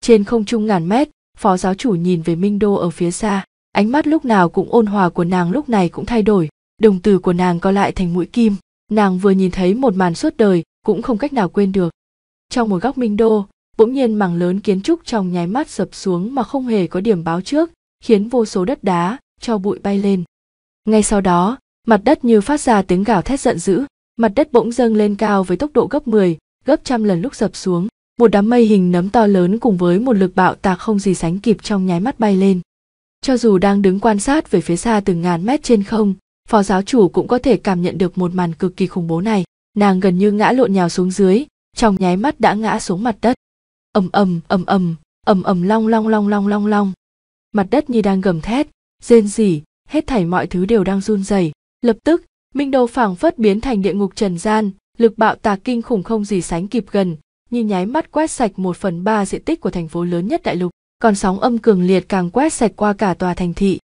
trên không trung ngàn mét phó giáo chủ nhìn về minh đô ở phía xa ánh mắt lúc nào cũng ôn hòa của nàng lúc này cũng thay đổi đồng tử của nàng co lại thành mũi kim nàng vừa nhìn thấy một màn suốt đời cũng không cách nào quên được trong một góc minh đô bỗng nhiên mảng lớn kiến trúc trong nháy mắt sập xuống mà không hề có điểm báo trước khiến vô số đất đá cho bụi bay lên ngay sau đó mặt đất như phát ra tiếng gào thét giận dữ mặt đất bỗng dâng lên cao với tốc độ gấp 10, gấp trăm lần lúc sập xuống một đám mây hình nấm to lớn cùng với một lực bạo tạc không gì sánh kịp trong nháy mắt bay lên cho dù đang đứng quan sát về phía xa từng ngàn mét trên không phó giáo chủ cũng có thể cảm nhận được một màn cực kỳ khủng bố này nàng gần như ngã lộn nhào xuống dưới trong nháy mắt đã ngã xuống mặt đất ầm ầm ầm ầm ầm ầm long long long long long long mặt đất như đang gầm thét rên rỉ hết thảy mọi thứ đều đang run rẩy lập tức minh đầu phảng phất biến thành địa ngục trần gian lực bạo tạc kinh khủng không gì sánh kịp gần như nháy mắt quét sạch một phần ba diện tích của thành phố lớn nhất đại lục còn sóng âm cường liệt càng quét sạch qua cả tòa thành thị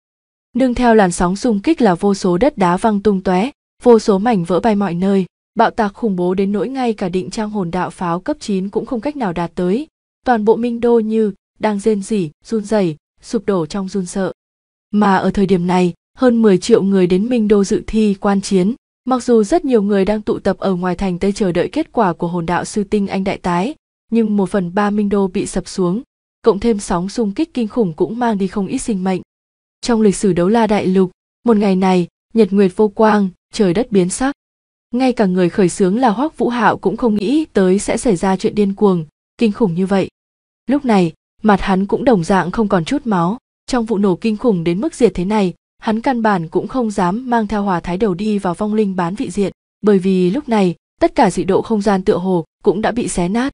nương theo làn sóng xung kích là vô số đất đá văng tung tóe vô số mảnh vỡ bay mọi nơi bạo tạc khủng bố đến nỗi ngay cả định trang hồn đạo pháo cấp 9 cũng không cách nào đạt tới toàn bộ minh đô như đang rên rỉ run rẩy sụp đổ trong run sợ mà ở thời điểm này hơn 10 triệu người đến minh đô dự thi quan chiến mặc dù rất nhiều người đang tụ tập ở ngoài thành tây chờ đợi kết quả của hồn đạo sư tinh anh đại tái nhưng một phần ba minh đô bị sập xuống cộng thêm sóng xung kích kinh khủng cũng mang đi không ít sinh mệnh trong lịch sử đấu la đại lục một ngày này nhật nguyệt vô quang trời đất biến sắc ngay cả người khởi xướng là hoác vũ hạo cũng không nghĩ tới sẽ xảy ra chuyện điên cuồng kinh khủng như vậy lúc này mặt hắn cũng đồng dạng không còn chút máu trong vụ nổ kinh khủng đến mức diệt thế này hắn căn bản cũng không dám mang theo hòa thái đầu đi vào vong linh bán vị diện bởi vì lúc này tất cả dị độ không gian tựa hồ cũng đã bị xé nát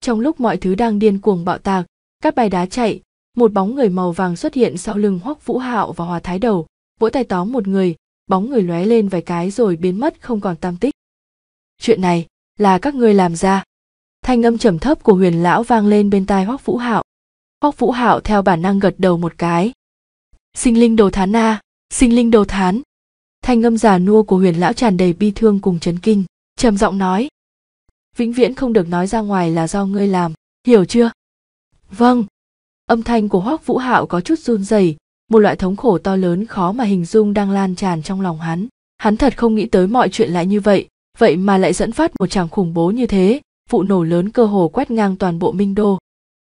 trong lúc mọi thứ đang điên cuồng bạo tạc các bài đá chạy một bóng người màu vàng xuất hiện sau lưng hoắc vũ hạo và hòa thái đầu vỗ tay tóm một người bóng người lóe lên vài cái rồi biến mất không còn tam tích chuyện này là các ngươi làm ra thanh âm trầm thấp của huyền lão vang lên bên tai hoắc vũ hạo hoắc vũ hạo theo bản năng gật đầu một cái sinh linh đồ thán a sinh linh đồ thán thanh âm già nua của huyền lão tràn đầy bi thương cùng chấn kinh trầm giọng nói vĩnh viễn không được nói ra ngoài là do ngươi làm hiểu chưa vâng âm thanh của hoác vũ hạo có chút run rẩy một loại thống khổ to lớn khó mà hình dung đang lan tràn trong lòng hắn hắn thật không nghĩ tới mọi chuyện lại như vậy vậy mà lại dẫn phát một tràng khủng bố như thế vụ nổ lớn cơ hồ quét ngang toàn bộ minh đô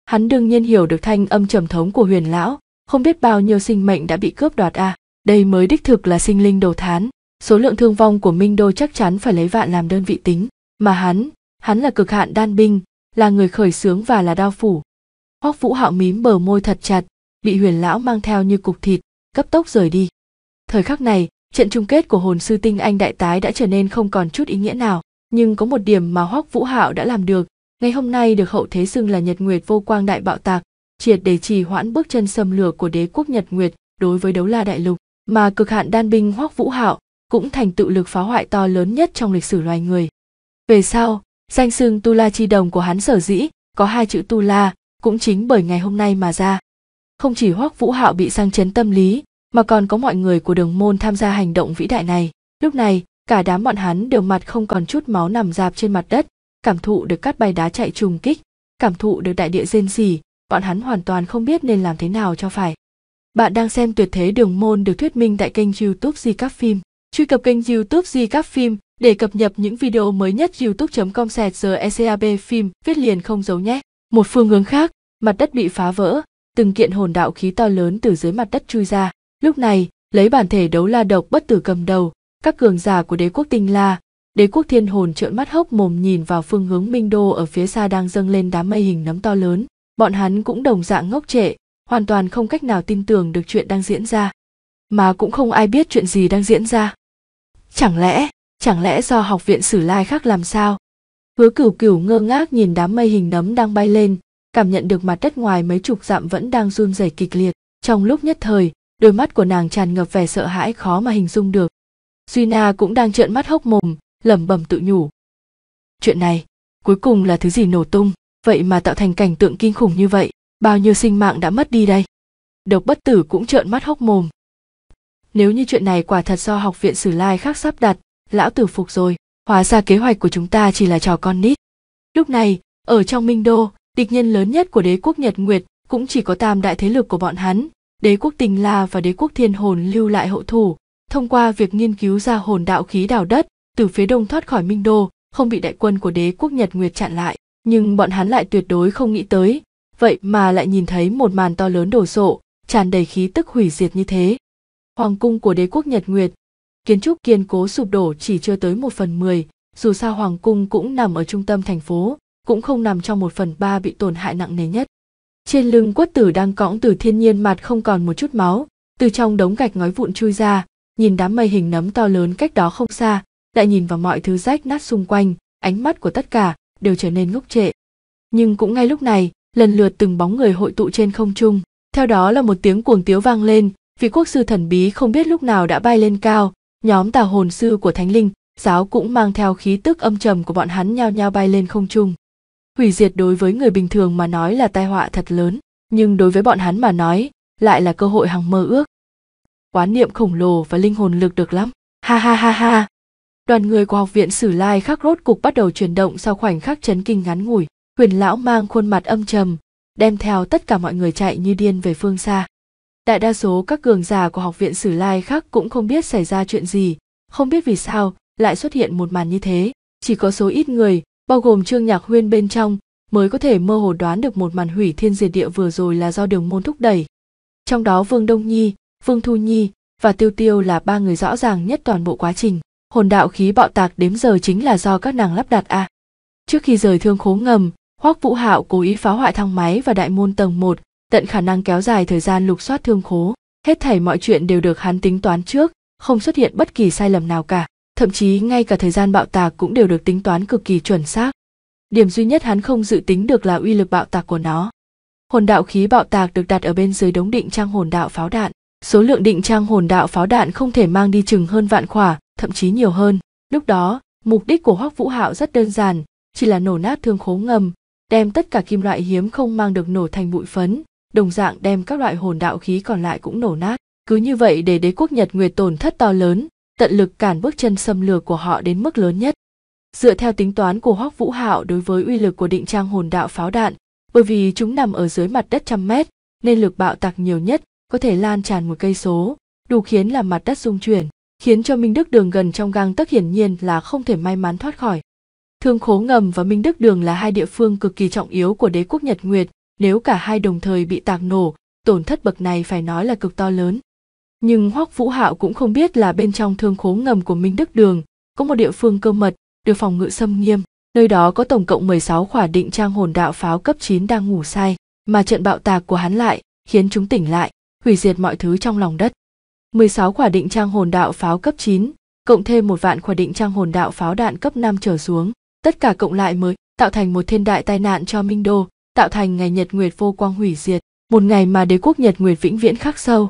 hắn đương nhiên hiểu được thanh âm trầm thống của huyền lão không biết bao nhiêu sinh mệnh đã bị cướp đoạt à đây mới đích thực là sinh linh đầu thán số lượng thương vong của minh đô chắc chắn phải lấy vạn làm đơn vị tính mà hắn hắn là cực hạn đan binh là người khởi xướng và là đao phủ hoắc vũ hạo mím bờ môi thật chặt bị huyền lão mang theo như cục thịt cấp tốc rời đi thời khắc này trận chung kết của hồn sư tinh anh đại tái đã trở nên không còn chút ý nghĩa nào nhưng có một điểm mà hoắc vũ hạo đã làm được ngày hôm nay được hậu thế xưng là nhật nguyệt vô quang đại bạo tạc triệt để trì hoãn bước chân xâm lược của đế quốc nhật nguyệt đối với đấu la đại lục mà cực hạn đan binh hoắc vũ hạo cũng thành tự lực phá hoại to lớn nhất trong lịch sử loài người về sau danh xưng tu la chi đồng của hắn sở dĩ có hai chữ tu la cũng chính bởi ngày hôm nay mà ra không chỉ hoắc vũ hạo bị sang chấn tâm lý mà còn có mọi người của đường môn tham gia hành động vĩ đại này lúc này cả đám bọn hắn đều mặt không còn chút máu nằm dạp trên mặt đất cảm thụ được cát bài đá chạy trùng kích cảm thụ được đại địa rên rỉ bọn hắn hoàn toàn không biết nên làm thế nào cho phải bạn đang xem tuyệt thế đường môn được thuyết minh tại kênh youtube di các phim truy cập kênh youtube di các phim để cập nhật những video mới nhất youtube com sẹt giờ ecab phim viết liền không giấu nhé một phương hướng khác mặt đất bị phá vỡ từng kiện hồn đạo khí to lớn từ dưới mặt đất chui ra lúc này lấy bản thể đấu la độc bất tử cầm đầu các cường giả của đế quốc tinh la đế quốc thiên hồn trợn mắt hốc mồm nhìn vào phương hướng minh đô ở phía xa đang dâng lên đám mây hình nấm to lớn bọn hắn cũng đồng dạng ngốc trệ hoàn toàn không cách nào tin tưởng được chuyện đang diễn ra mà cũng không ai biết chuyện gì đang diễn ra chẳng lẽ chẳng lẽ do học viện sử lai khác làm sao Hứa cửu cửu ngơ ngác nhìn đám mây hình nấm đang bay lên, cảm nhận được mặt đất ngoài mấy chục dặm vẫn đang run rẩy kịch liệt. Trong lúc nhất thời, đôi mắt của nàng tràn ngập vẻ sợ hãi khó mà hình dung được. Duy Na cũng đang trợn mắt hốc mồm, lẩm bẩm tự nhủ. Chuyện này, cuối cùng là thứ gì nổ tung, vậy mà tạo thành cảnh tượng kinh khủng như vậy, bao nhiêu sinh mạng đã mất đi đây. Độc bất tử cũng trợn mắt hốc mồm. Nếu như chuyện này quả thật do học viện Sử Lai khác sắp đặt, lão tử phục rồi hóa ra kế hoạch của chúng ta chỉ là trò con nít lúc này ở trong minh đô địch nhân lớn nhất của đế quốc nhật nguyệt cũng chỉ có tam đại thế lực của bọn hắn đế quốc tình la và đế quốc thiên hồn lưu lại hậu thủ thông qua việc nghiên cứu ra hồn đạo khí đào đất từ phía đông thoát khỏi minh đô không bị đại quân của đế quốc nhật nguyệt chặn lại nhưng bọn hắn lại tuyệt đối không nghĩ tới vậy mà lại nhìn thấy một màn to lớn đổ sộ tràn đầy khí tức hủy diệt như thế hoàng cung của đế quốc nhật nguyệt kiến trúc kiên cố sụp đổ chỉ chưa tới một phần mười dù sao hoàng cung cũng nằm ở trung tâm thành phố cũng không nằm trong một phần ba bị tổn hại nặng nề nhất trên lưng quất tử đang cõng từ thiên nhiên mặt không còn một chút máu từ trong đống gạch ngói vụn chui ra nhìn đám mây hình nấm to lớn cách đó không xa lại nhìn vào mọi thứ rách nát xung quanh ánh mắt của tất cả đều trở nên ngốc trệ nhưng cũng ngay lúc này lần lượt từng bóng người hội tụ trên không trung theo đó là một tiếng cuồng tiếu vang lên vị quốc sư thần bí không biết lúc nào đã bay lên cao nhóm tà hồn sư của thánh linh giáo cũng mang theo khí tức âm trầm của bọn hắn nhao nhao bay lên không trung hủy diệt đối với người bình thường mà nói là tai họa thật lớn nhưng đối với bọn hắn mà nói lại là cơ hội hằng mơ ước quán niệm khổng lồ và linh hồn lực được lắm ha ha ha ha đoàn người của học viện sử lai khắc rốt cục bắt đầu chuyển động sau khoảnh khắc chấn kinh ngắn ngủi huyền lão mang khuôn mặt âm trầm đem theo tất cả mọi người chạy như điên về phương xa đại đa số các cường giả của học viện sử lai khác cũng không biết xảy ra chuyện gì không biết vì sao lại xuất hiện một màn như thế chỉ có số ít người bao gồm trương nhạc huyên bên trong mới có thể mơ hồ đoán được một màn hủy thiên diệt địa vừa rồi là do đường môn thúc đẩy trong đó vương đông nhi vương thu nhi và tiêu tiêu là ba người rõ ràng nhất toàn bộ quá trình hồn đạo khí bạo tạc đếm giờ chính là do các nàng lắp đặt à. trước khi rời thương khố ngầm hoắc vũ hạo cố ý phá hoại thang máy và đại môn tầng một tận khả năng kéo dài thời gian lục soát thương khố hết thảy mọi chuyện đều được hắn tính toán trước không xuất hiện bất kỳ sai lầm nào cả thậm chí ngay cả thời gian bạo tạc cũng đều được tính toán cực kỳ chuẩn xác điểm duy nhất hắn không dự tính được là uy lực bạo tạc của nó hồn đạo khí bạo tạc được đặt ở bên dưới đống định trang hồn đạo pháo đạn số lượng định trang hồn đạo pháo đạn không thể mang đi chừng hơn vạn khỏa thậm chí nhiều hơn lúc đó mục đích của hoắc vũ hạo rất đơn giản chỉ là nổ nát thương khố ngầm đem tất cả kim loại hiếm không mang được nổ thành bụi phấn đồng dạng đem các loại hồn đạo khí còn lại cũng nổ nát. Cứ như vậy để đế quốc Nhật Nguyệt tổn thất to lớn, tận lực cản bước chân xâm lược của họ đến mức lớn nhất. Dựa theo tính toán của Hoắc Vũ Hạo đối với uy lực của định trang hồn đạo pháo đạn, bởi vì chúng nằm ở dưới mặt đất trăm mét, nên lực bạo tạc nhiều nhất có thể lan tràn một cây số, đủ khiến là mặt đất rung chuyển, khiến cho Minh Đức Đường gần trong gang tấc hiển nhiên là không thể may mắn thoát khỏi. Thương Khố Ngầm và Minh Đức Đường là hai địa phương cực kỳ trọng yếu của đế quốc Nhật Nguyệt, nếu cả hai đồng thời bị tạc nổ tổn thất bậc này phải nói là cực to lớn nhưng hoắc vũ hạo cũng không biết là bên trong thương khố ngầm của minh đức đường có một địa phương cơ mật được phòng ngự xâm nghiêm nơi đó có tổng cộng 16 khỏa định trang hồn đạo pháo cấp 9 đang ngủ say mà trận bạo tạc của hắn lại khiến chúng tỉnh lại hủy diệt mọi thứ trong lòng đất 16 khỏa định trang hồn đạo pháo cấp 9, cộng thêm một vạn khỏa định trang hồn đạo pháo đạn cấp 5 trở xuống, tất cả cộng lại mới tạo thành một thiên đại tai nạn cho Minh Đô, tạo thành ngày nhật nguyệt vô quang hủy diệt, một ngày mà đế quốc nhật nguyệt vĩnh viễn khắc sâu.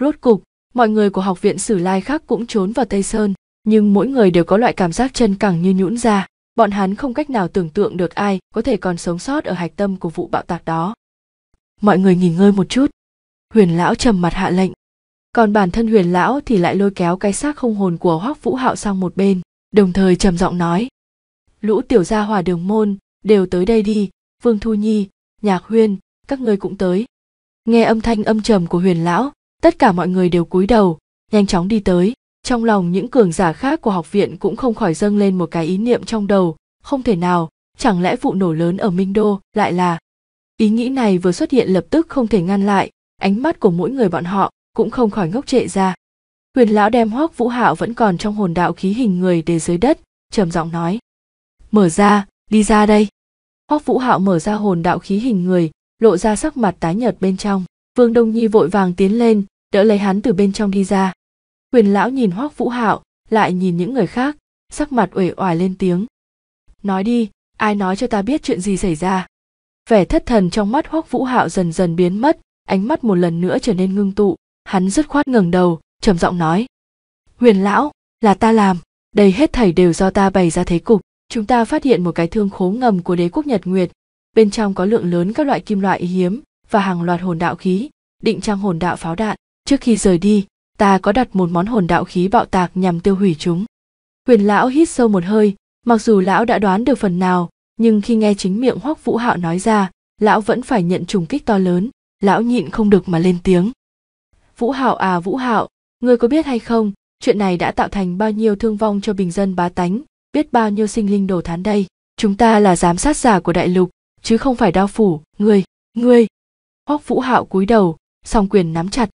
Rốt cục, mọi người của học viện Sử Lai khác cũng trốn vào Tây Sơn, nhưng mỗi người đều có loại cảm giác chân cẳng như nhũn ra, bọn hắn không cách nào tưởng tượng được ai có thể còn sống sót ở hạch tâm của vụ bạo tạc đó. Mọi người nghỉ ngơi một chút. Huyền lão trầm mặt hạ lệnh. Còn bản thân Huyền lão thì lại lôi kéo cái xác không hồn của Hoắc Vũ Hạo sang một bên, đồng thời trầm giọng nói: "Lũ tiểu gia hòa đường môn, đều tới đây đi, vương thu nhi nhạc huyên các ngươi cũng tới nghe âm thanh âm trầm của huyền lão tất cả mọi người đều cúi đầu nhanh chóng đi tới trong lòng những cường giả khác của học viện cũng không khỏi dâng lên một cái ý niệm trong đầu không thể nào chẳng lẽ vụ nổ lớn ở minh đô lại là ý nghĩ này vừa xuất hiện lập tức không thể ngăn lại ánh mắt của mỗi người bọn họ cũng không khỏi ngốc trệ ra huyền lão đem hoác vũ hạo vẫn còn trong hồn đạo khí hình người để dưới đất trầm giọng nói mở ra đi ra đây Hoắc Vũ Hạo mở ra hồn đạo khí hình người, lộ ra sắc mặt tái nhợt bên trong. Vương Đông Nhi vội vàng tiến lên, đỡ lấy hắn từ bên trong đi ra. Quyền lão nhìn Hoắc Vũ Hạo, lại nhìn những người khác, sắc mặt uể oải lên tiếng. Nói đi, ai nói cho ta biết chuyện gì xảy ra? Vẻ thất thần trong mắt Hoắc Vũ Hạo dần dần biến mất, ánh mắt một lần nữa trở nên ngưng tụ, hắn dứt khoát ngẩng đầu, trầm giọng nói: "Huyền lão, là ta làm, đây hết thảy đều do ta bày ra thế cục." chúng ta phát hiện một cái thương khố ngầm của đế quốc Nhật Nguyệt, bên trong có lượng lớn các loại kim loại hiếm và hàng loạt hồn đạo khí, định trang hồn đạo pháo đạn. Trước khi rời đi, ta có đặt một món hồn đạo khí bạo tạc nhằm tiêu hủy chúng. Huyền lão hít sâu một hơi, mặc dù lão đã đoán được phần nào, nhưng khi nghe chính miệng Hoắc Vũ Hạo nói ra, lão vẫn phải nhận trùng kích to lớn, lão nhịn không được mà lên tiếng. Vũ Hạo à Vũ Hạo, ngươi có biết hay không, chuyện này đã tạo thành bao nhiêu thương vong cho bình dân bá tánh, biết bao nhiêu sinh linh đồ thán đây chúng ta là giám sát giả của đại lục chứ không phải đao phủ ngươi ngươi hoắc vũ hạo cúi đầu song quyền nắm chặt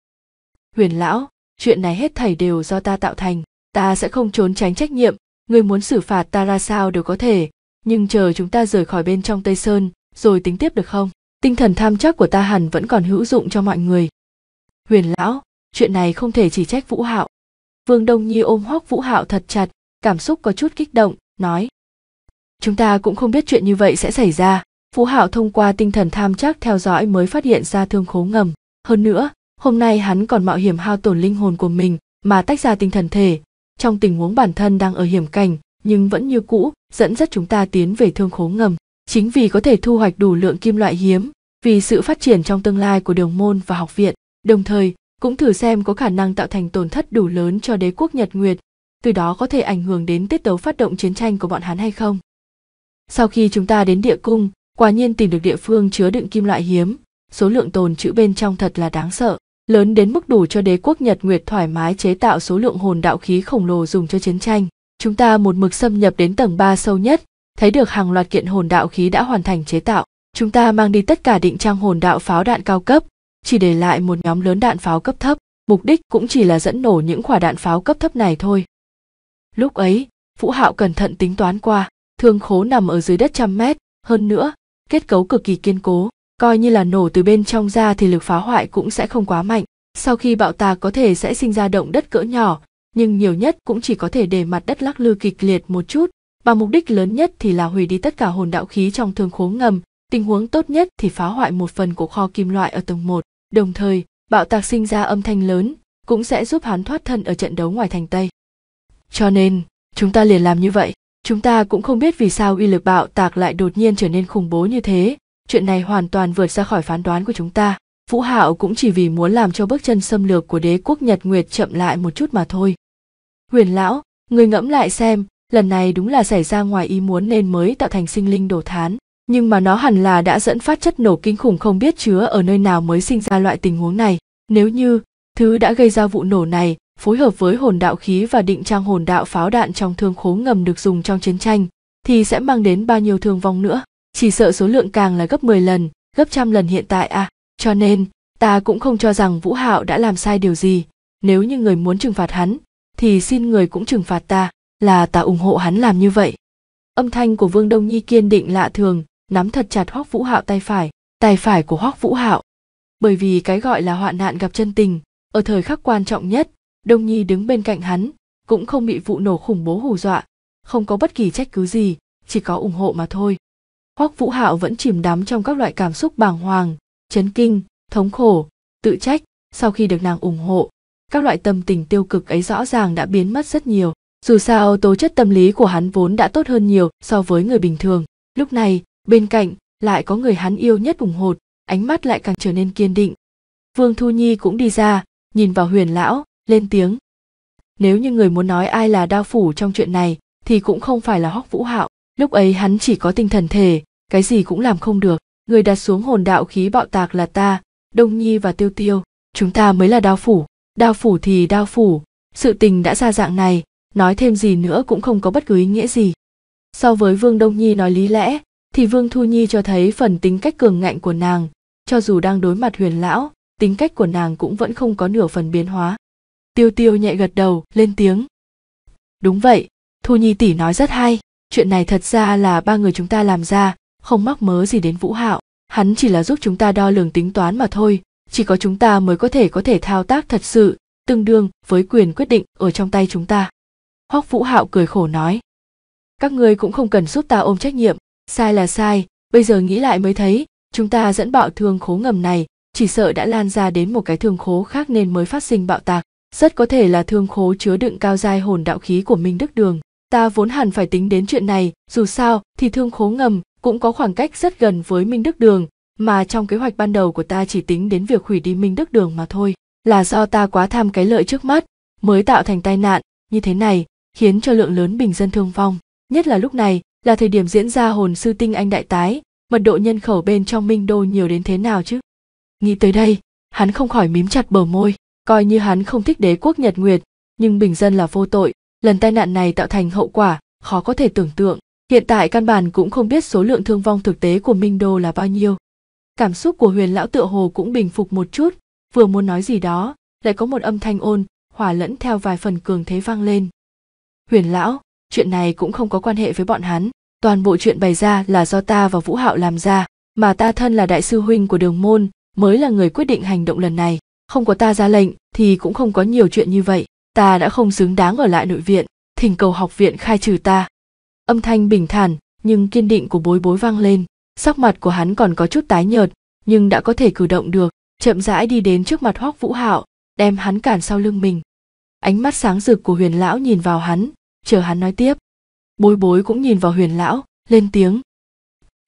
huyền lão chuyện này hết thảy đều do ta tạo thành ta sẽ không trốn tránh trách nhiệm ngươi muốn xử phạt ta ra sao đều có thể nhưng chờ chúng ta rời khỏi bên trong tây sơn rồi tính tiếp được không tinh thần tham chắc của ta hẳn vẫn còn hữu dụng cho mọi người huyền lão chuyện này không thể chỉ trách vũ hạo vương đông nhi ôm hoắc vũ hạo thật chặt cảm xúc có chút kích động nói chúng ta cũng không biết chuyện như vậy sẽ xảy ra phú hạo thông qua tinh thần tham chắc theo dõi mới phát hiện ra thương khố ngầm hơn nữa hôm nay hắn còn mạo hiểm hao tổn linh hồn của mình mà tách ra tinh thần thể trong tình huống bản thân đang ở hiểm cảnh nhưng vẫn như cũ dẫn dắt chúng ta tiến về thương khố ngầm chính vì có thể thu hoạch đủ lượng kim loại hiếm vì sự phát triển trong tương lai của đường môn và học viện đồng thời cũng thử xem có khả năng tạo thành tổn thất đủ lớn cho đế quốc nhật nguyệt từ đó có thể ảnh hưởng đến tiết tấu phát động chiến tranh của bọn hắn hay không. Sau khi chúng ta đến địa cung, quả nhiên tìm được địa phương chứa đựng kim loại hiếm, số lượng tồn trữ bên trong thật là đáng sợ, lớn đến mức đủ cho đế quốc Nhật Nguyệt thoải mái chế tạo số lượng hồn đạo khí khổng lồ dùng cho chiến tranh. Chúng ta một mực xâm nhập đến tầng 3 sâu nhất, thấy được hàng loạt kiện hồn đạo khí đã hoàn thành chế tạo. Chúng ta mang đi tất cả định trang hồn đạo pháo đạn cao cấp, chỉ để lại một nhóm lớn đạn pháo cấp thấp, mục đích cũng chỉ là dẫn nổ những quả đạn pháo cấp thấp này thôi lúc ấy vũ hạo cẩn thận tính toán qua thương khố nằm ở dưới đất trăm mét hơn nữa kết cấu cực kỳ kiên cố coi như là nổ từ bên trong ra thì lực phá hoại cũng sẽ không quá mạnh sau khi bạo tạc có thể sẽ sinh ra động đất cỡ nhỏ nhưng nhiều nhất cũng chỉ có thể để mặt đất lắc lư kịch liệt một chút và mục đích lớn nhất thì là hủy đi tất cả hồn đạo khí trong thương khố ngầm tình huống tốt nhất thì phá hoại một phần của kho kim loại ở tầng 1, đồng thời bạo tạc sinh ra âm thanh lớn cũng sẽ giúp hắn thoát thân ở trận đấu ngoài thành Tây cho nên chúng ta liền làm như vậy chúng ta cũng không biết vì sao uy lực bạo tạc lại đột nhiên trở nên khủng bố như thế chuyện này hoàn toàn vượt ra khỏi phán đoán của chúng ta vũ hạo cũng chỉ vì muốn làm cho bước chân xâm lược của đế quốc nhật nguyệt chậm lại một chút mà thôi huyền lão người ngẫm lại xem lần này đúng là xảy ra ngoài ý muốn nên mới tạo thành sinh linh đổ thán nhưng mà nó hẳn là đã dẫn phát chất nổ kinh khủng không biết chứa ở nơi nào mới sinh ra loại tình huống này nếu như thứ đã gây ra vụ nổ này phối hợp với hồn đạo khí và định trang hồn đạo pháo đạn trong thương khố ngầm được dùng trong chiến tranh, thì sẽ mang đến bao nhiêu thương vong nữa. Chỉ sợ số lượng càng là gấp 10 lần, gấp trăm lần hiện tại à. Cho nên, ta cũng không cho rằng Vũ Hạo đã làm sai điều gì. Nếu như người muốn trừng phạt hắn, thì xin người cũng trừng phạt ta, là ta ủng hộ hắn làm như vậy. Âm thanh của Vương Đông Nhi kiên định lạ thường, nắm thật chặt Hoắc Vũ Hạo tay phải, tay phải của Hoắc Vũ Hạo. Bởi vì cái gọi là hoạn nạn gặp chân tình, ở thời khắc quan trọng nhất, Đông Nhi đứng bên cạnh hắn, cũng không bị vụ nổ khủng bố hù dọa, không có bất kỳ trách cứ gì, chỉ có ủng hộ mà thôi. Hoắc Vũ Hạo vẫn chìm đắm trong các loại cảm xúc bàng hoàng, chấn kinh, thống khổ, tự trách, sau khi được nàng ủng hộ, các loại tâm tình tiêu cực ấy rõ ràng đã biến mất rất nhiều. Dù sao tố chất tâm lý của hắn vốn đã tốt hơn nhiều so với người bình thường. Lúc này, bên cạnh lại có người hắn yêu nhất ủng hộ, ánh mắt lại càng trở nên kiên định. Vương Thu Nhi cũng đi ra, nhìn vào Huyền lão, lên tiếng nếu như người muốn nói ai là đao phủ trong chuyện này thì cũng không phải là hoắc vũ hạo lúc ấy hắn chỉ có tinh thần thể cái gì cũng làm không được người đặt xuống hồn đạo khí bạo tạc là ta đông nhi và tiêu tiêu chúng ta mới là đao phủ đao phủ thì đao phủ sự tình đã ra dạng này nói thêm gì nữa cũng không có bất cứ ý nghĩa gì so với vương đông nhi nói lý lẽ thì vương thu nhi cho thấy phần tính cách cường ngạnh của nàng cho dù đang đối mặt huyền lão tính cách của nàng cũng vẫn không có nửa phần biến hóa tiêu tiêu nhẹ gật đầu lên tiếng đúng vậy thu nhi tỷ nói rất hay chuyện này thật ra là ba người chúng ta làm ra không mắc mớ gì đến vũ hạo hắn chỉ là giúp chúng ta đo lường tính toán mà thôi chỉ có chúng ta mới có thể có thể thao tác thật sự tương đương với quyền quyết định ở trong tay chúng ta hoắc vũ hạo cười khổ nói các ngươi cũng không cần giúp ta ôm trách nhiệm sai là sai bây giờ nghĩ lại mới thấy chúng ta dẫn bạo thương khố ngầm này chỉ sợ đã lan ra đến một cái thương khố khác nên mới phát sinh bạo tạc rất có thể là thương khố chứa đựng cao giai hồn đạo khí của minh đức đường ta vốn hẳn phải tính đến chuyện này dù sao thì thương khố ngầm cũng có khoảng cách rất gần với minh đức đường mà trong kế hoạch ban đầu của ta chỉ tính đến việc hủy đi minh đức đường mà thôi là do ta quá tham cái lợi trước mắt mới tạo thành tai nạn như thế này khiến cho lượng lớn bình dân thương vong nhất là lúc này là thời điểm diễn ra hồn sư tinh anh đại tái mật độ nhân khẩu bên trong minh đô nhiều đến thế nào chứ nghĩ tới đây hắn không khỏi mím chặt bờ môi coi như hắn không thích đế quốc nhật nguyệt nhưng bình dân là vô tội lần tai nạn này tạo thành hậu quả khó có thể tưởng tượng hiện tại căn bản cũng không biết số lượng thương vong thực tế của minh đô là bao nhiêu cảm xúc của huyền lão tựa hồ cũng bình phục một chút vừa muốn nói gì đó lại có một âm thanh ôn hòa lẫn theo vài phần cường thế vang lên huyền lão chuyện này cũng không có quan hệ với bọn hắn toàn bộ chuyện bày ra là do ta và vũ hạo làm ra mà ta thân là đại sư huynh của đường môn mới là người quyết định hành động lần này không có ta ra lệnh thì cũng không có nhiều chuyện như vậy ta đã không xứng đáng ở lại nội viện thỉnh cầu học viện khai trừ ta âm thanh bình thản nhưng kiên định của bối bối vang lên sắc mặt của hắn còn có chút tái nhợt nhưng đã có thể cử động được chậm rãi đi đến trước mặt hoác vũ hạo đem hắn cản sau lưng mình ánh mắt sáng rực của huyền lão nhìn vào hắn chờ hắn nói tiếp bối bối cũng nhìn vào huyền lão lên tiếng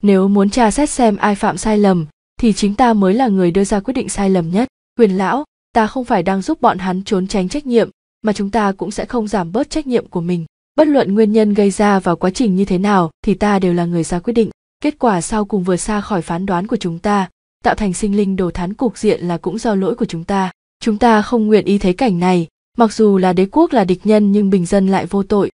nếu muốn tra xét xem ai phạm sai lầm thì chính ta mới là người đưa ra quyết định sai lầm nhất huyền lão ta không phải đang giúp bọn hắn trốn tránh trách nhiệm mà chúng ta cũng sẽ không giảm bớt trách nhiệm của mình bất luận nguyên nhân gây ra và quá trình như thế nào thì ta đều là người ra quyết định kết quả sau cùng vừa xa khỏi phán đoán của chúng ta tạo thành sinh linh đồ thán cục diện là cũng do lỗi của chúng ta chúng ta không nguyện ý thấy cảnh này mặc dù là đế quốc là địch nhân nhưng bình dân lại vô tội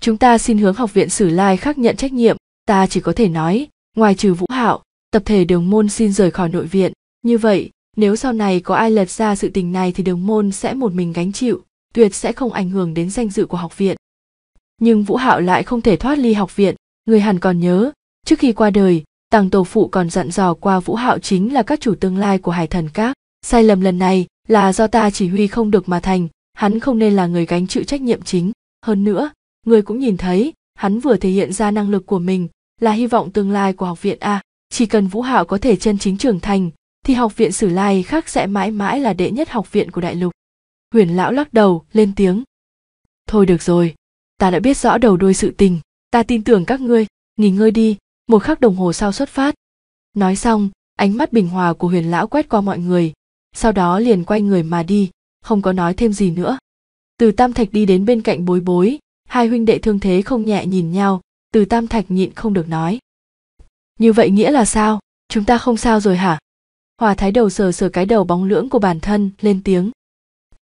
chúng ta xin hướng học viện sử lai khắc nhận trách nhiệm ta chỉ có thể nói ngoài trừ vũ hạo tập thể đường môn xin rời khỏi nội viện như vậy nếu sau này có ai lật ra sự tình này thì đường môn sẽ một mình gánh chịu tuyệt sẽ không ảnh hưởng đến danh dự của học viện nhưng vũ hạo lại không thể thoát ly học viện người hẳn còn nhớ trước khi qua đời tàng tổ phụ còn dặn dò qua vũ hạo chính là các chủ tương lai của hải thần các sai lầm lần này là do ta chỉ huy không được mà thành hắn không nên là người gánh chịu trách nhiệm chính hơn nữa người cũng nhìn thấy hắn vừa thể hiện ra năng lực của mình là hy vọng tương lai của học viện a chỉ cần vũ hạo có thể chân chính trưởng thành thì học viện Sử Lai khác sẽ mãi mãi là đệ nhất học viện của đại lục. Huyền lão lắc đầu, lên tiếng. Thôi được rồi, ta đã biết rõ đầu đuôi sự tình, ta tin tưởng các ngươi, nghỉ ngơi đi, một khắc đồng hồ sau xuất phát. Nói xong, ánh mắt bình hòa của huyền lão quét qua mọi người, sau đó liền quay người mà đi, không có nói thêm gì nữa. Từ Tam Thạch đi đến bên cạnh bối bối, hai huynh đệ thương thế không nhẹ nhìn nhau, từ Tam Thạch nhịn không được nói. Như vậy nghĩa là sao? Chúng ta không sao rồi hả? hòa thái đầu sờ sờ cái đầu bóng lưỡng của bản thân lên tiếng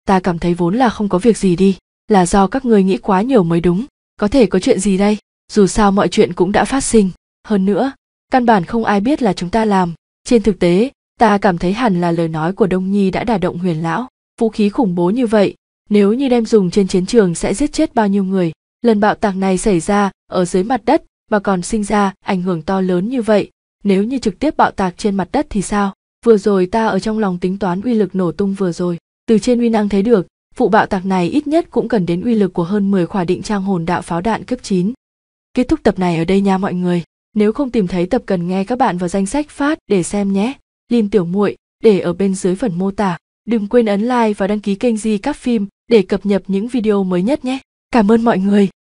ta cảm thấy vốn là không có việc gì đi là do các ngươi nghĩ quá nhiều mới đúng có thể có chuyện gì đây dù sao mọi chuyện cũng đã phát sinh hơn nữa căn bản không ai biết là chúng ta làm trên thực tế ta cảm thấy hẳn là lời nói của đông nhi đã đả động huyền lão vũ khí khủng bố như vậy nếu như đem dùng trên chiến trường sẽ giết chết bao nhiêu người lần bạo tạc này xảy ra ở dưới mặt đất mà còn sinh ra ảnh hưởng to lớn như vậy nếu như trực tiếp bạo tạc trên mặt đất thì sao vừa rồi ta ở trong lòng tính toán uy lực nổ tung vừa rồi từ trên uy năng thấy được vụ bạo tạc này ít nhất cũng cần đến uy lực của hơn 10 khỏa định trang hồn đạo pháo đạn cấp 9. Kết thúc tập này ở đây nha mọi người. Nếu không tìm thấy tập cần nghe các bạn vào danh sách phát để xem nhé. Lim Tiểu muội để ở bên dưới phần mô tả. Đừng quên ấn like và đăng ký kênh Di Các Phim để cập nhật những video mới nhất nhé. Cảm ơn mọi người.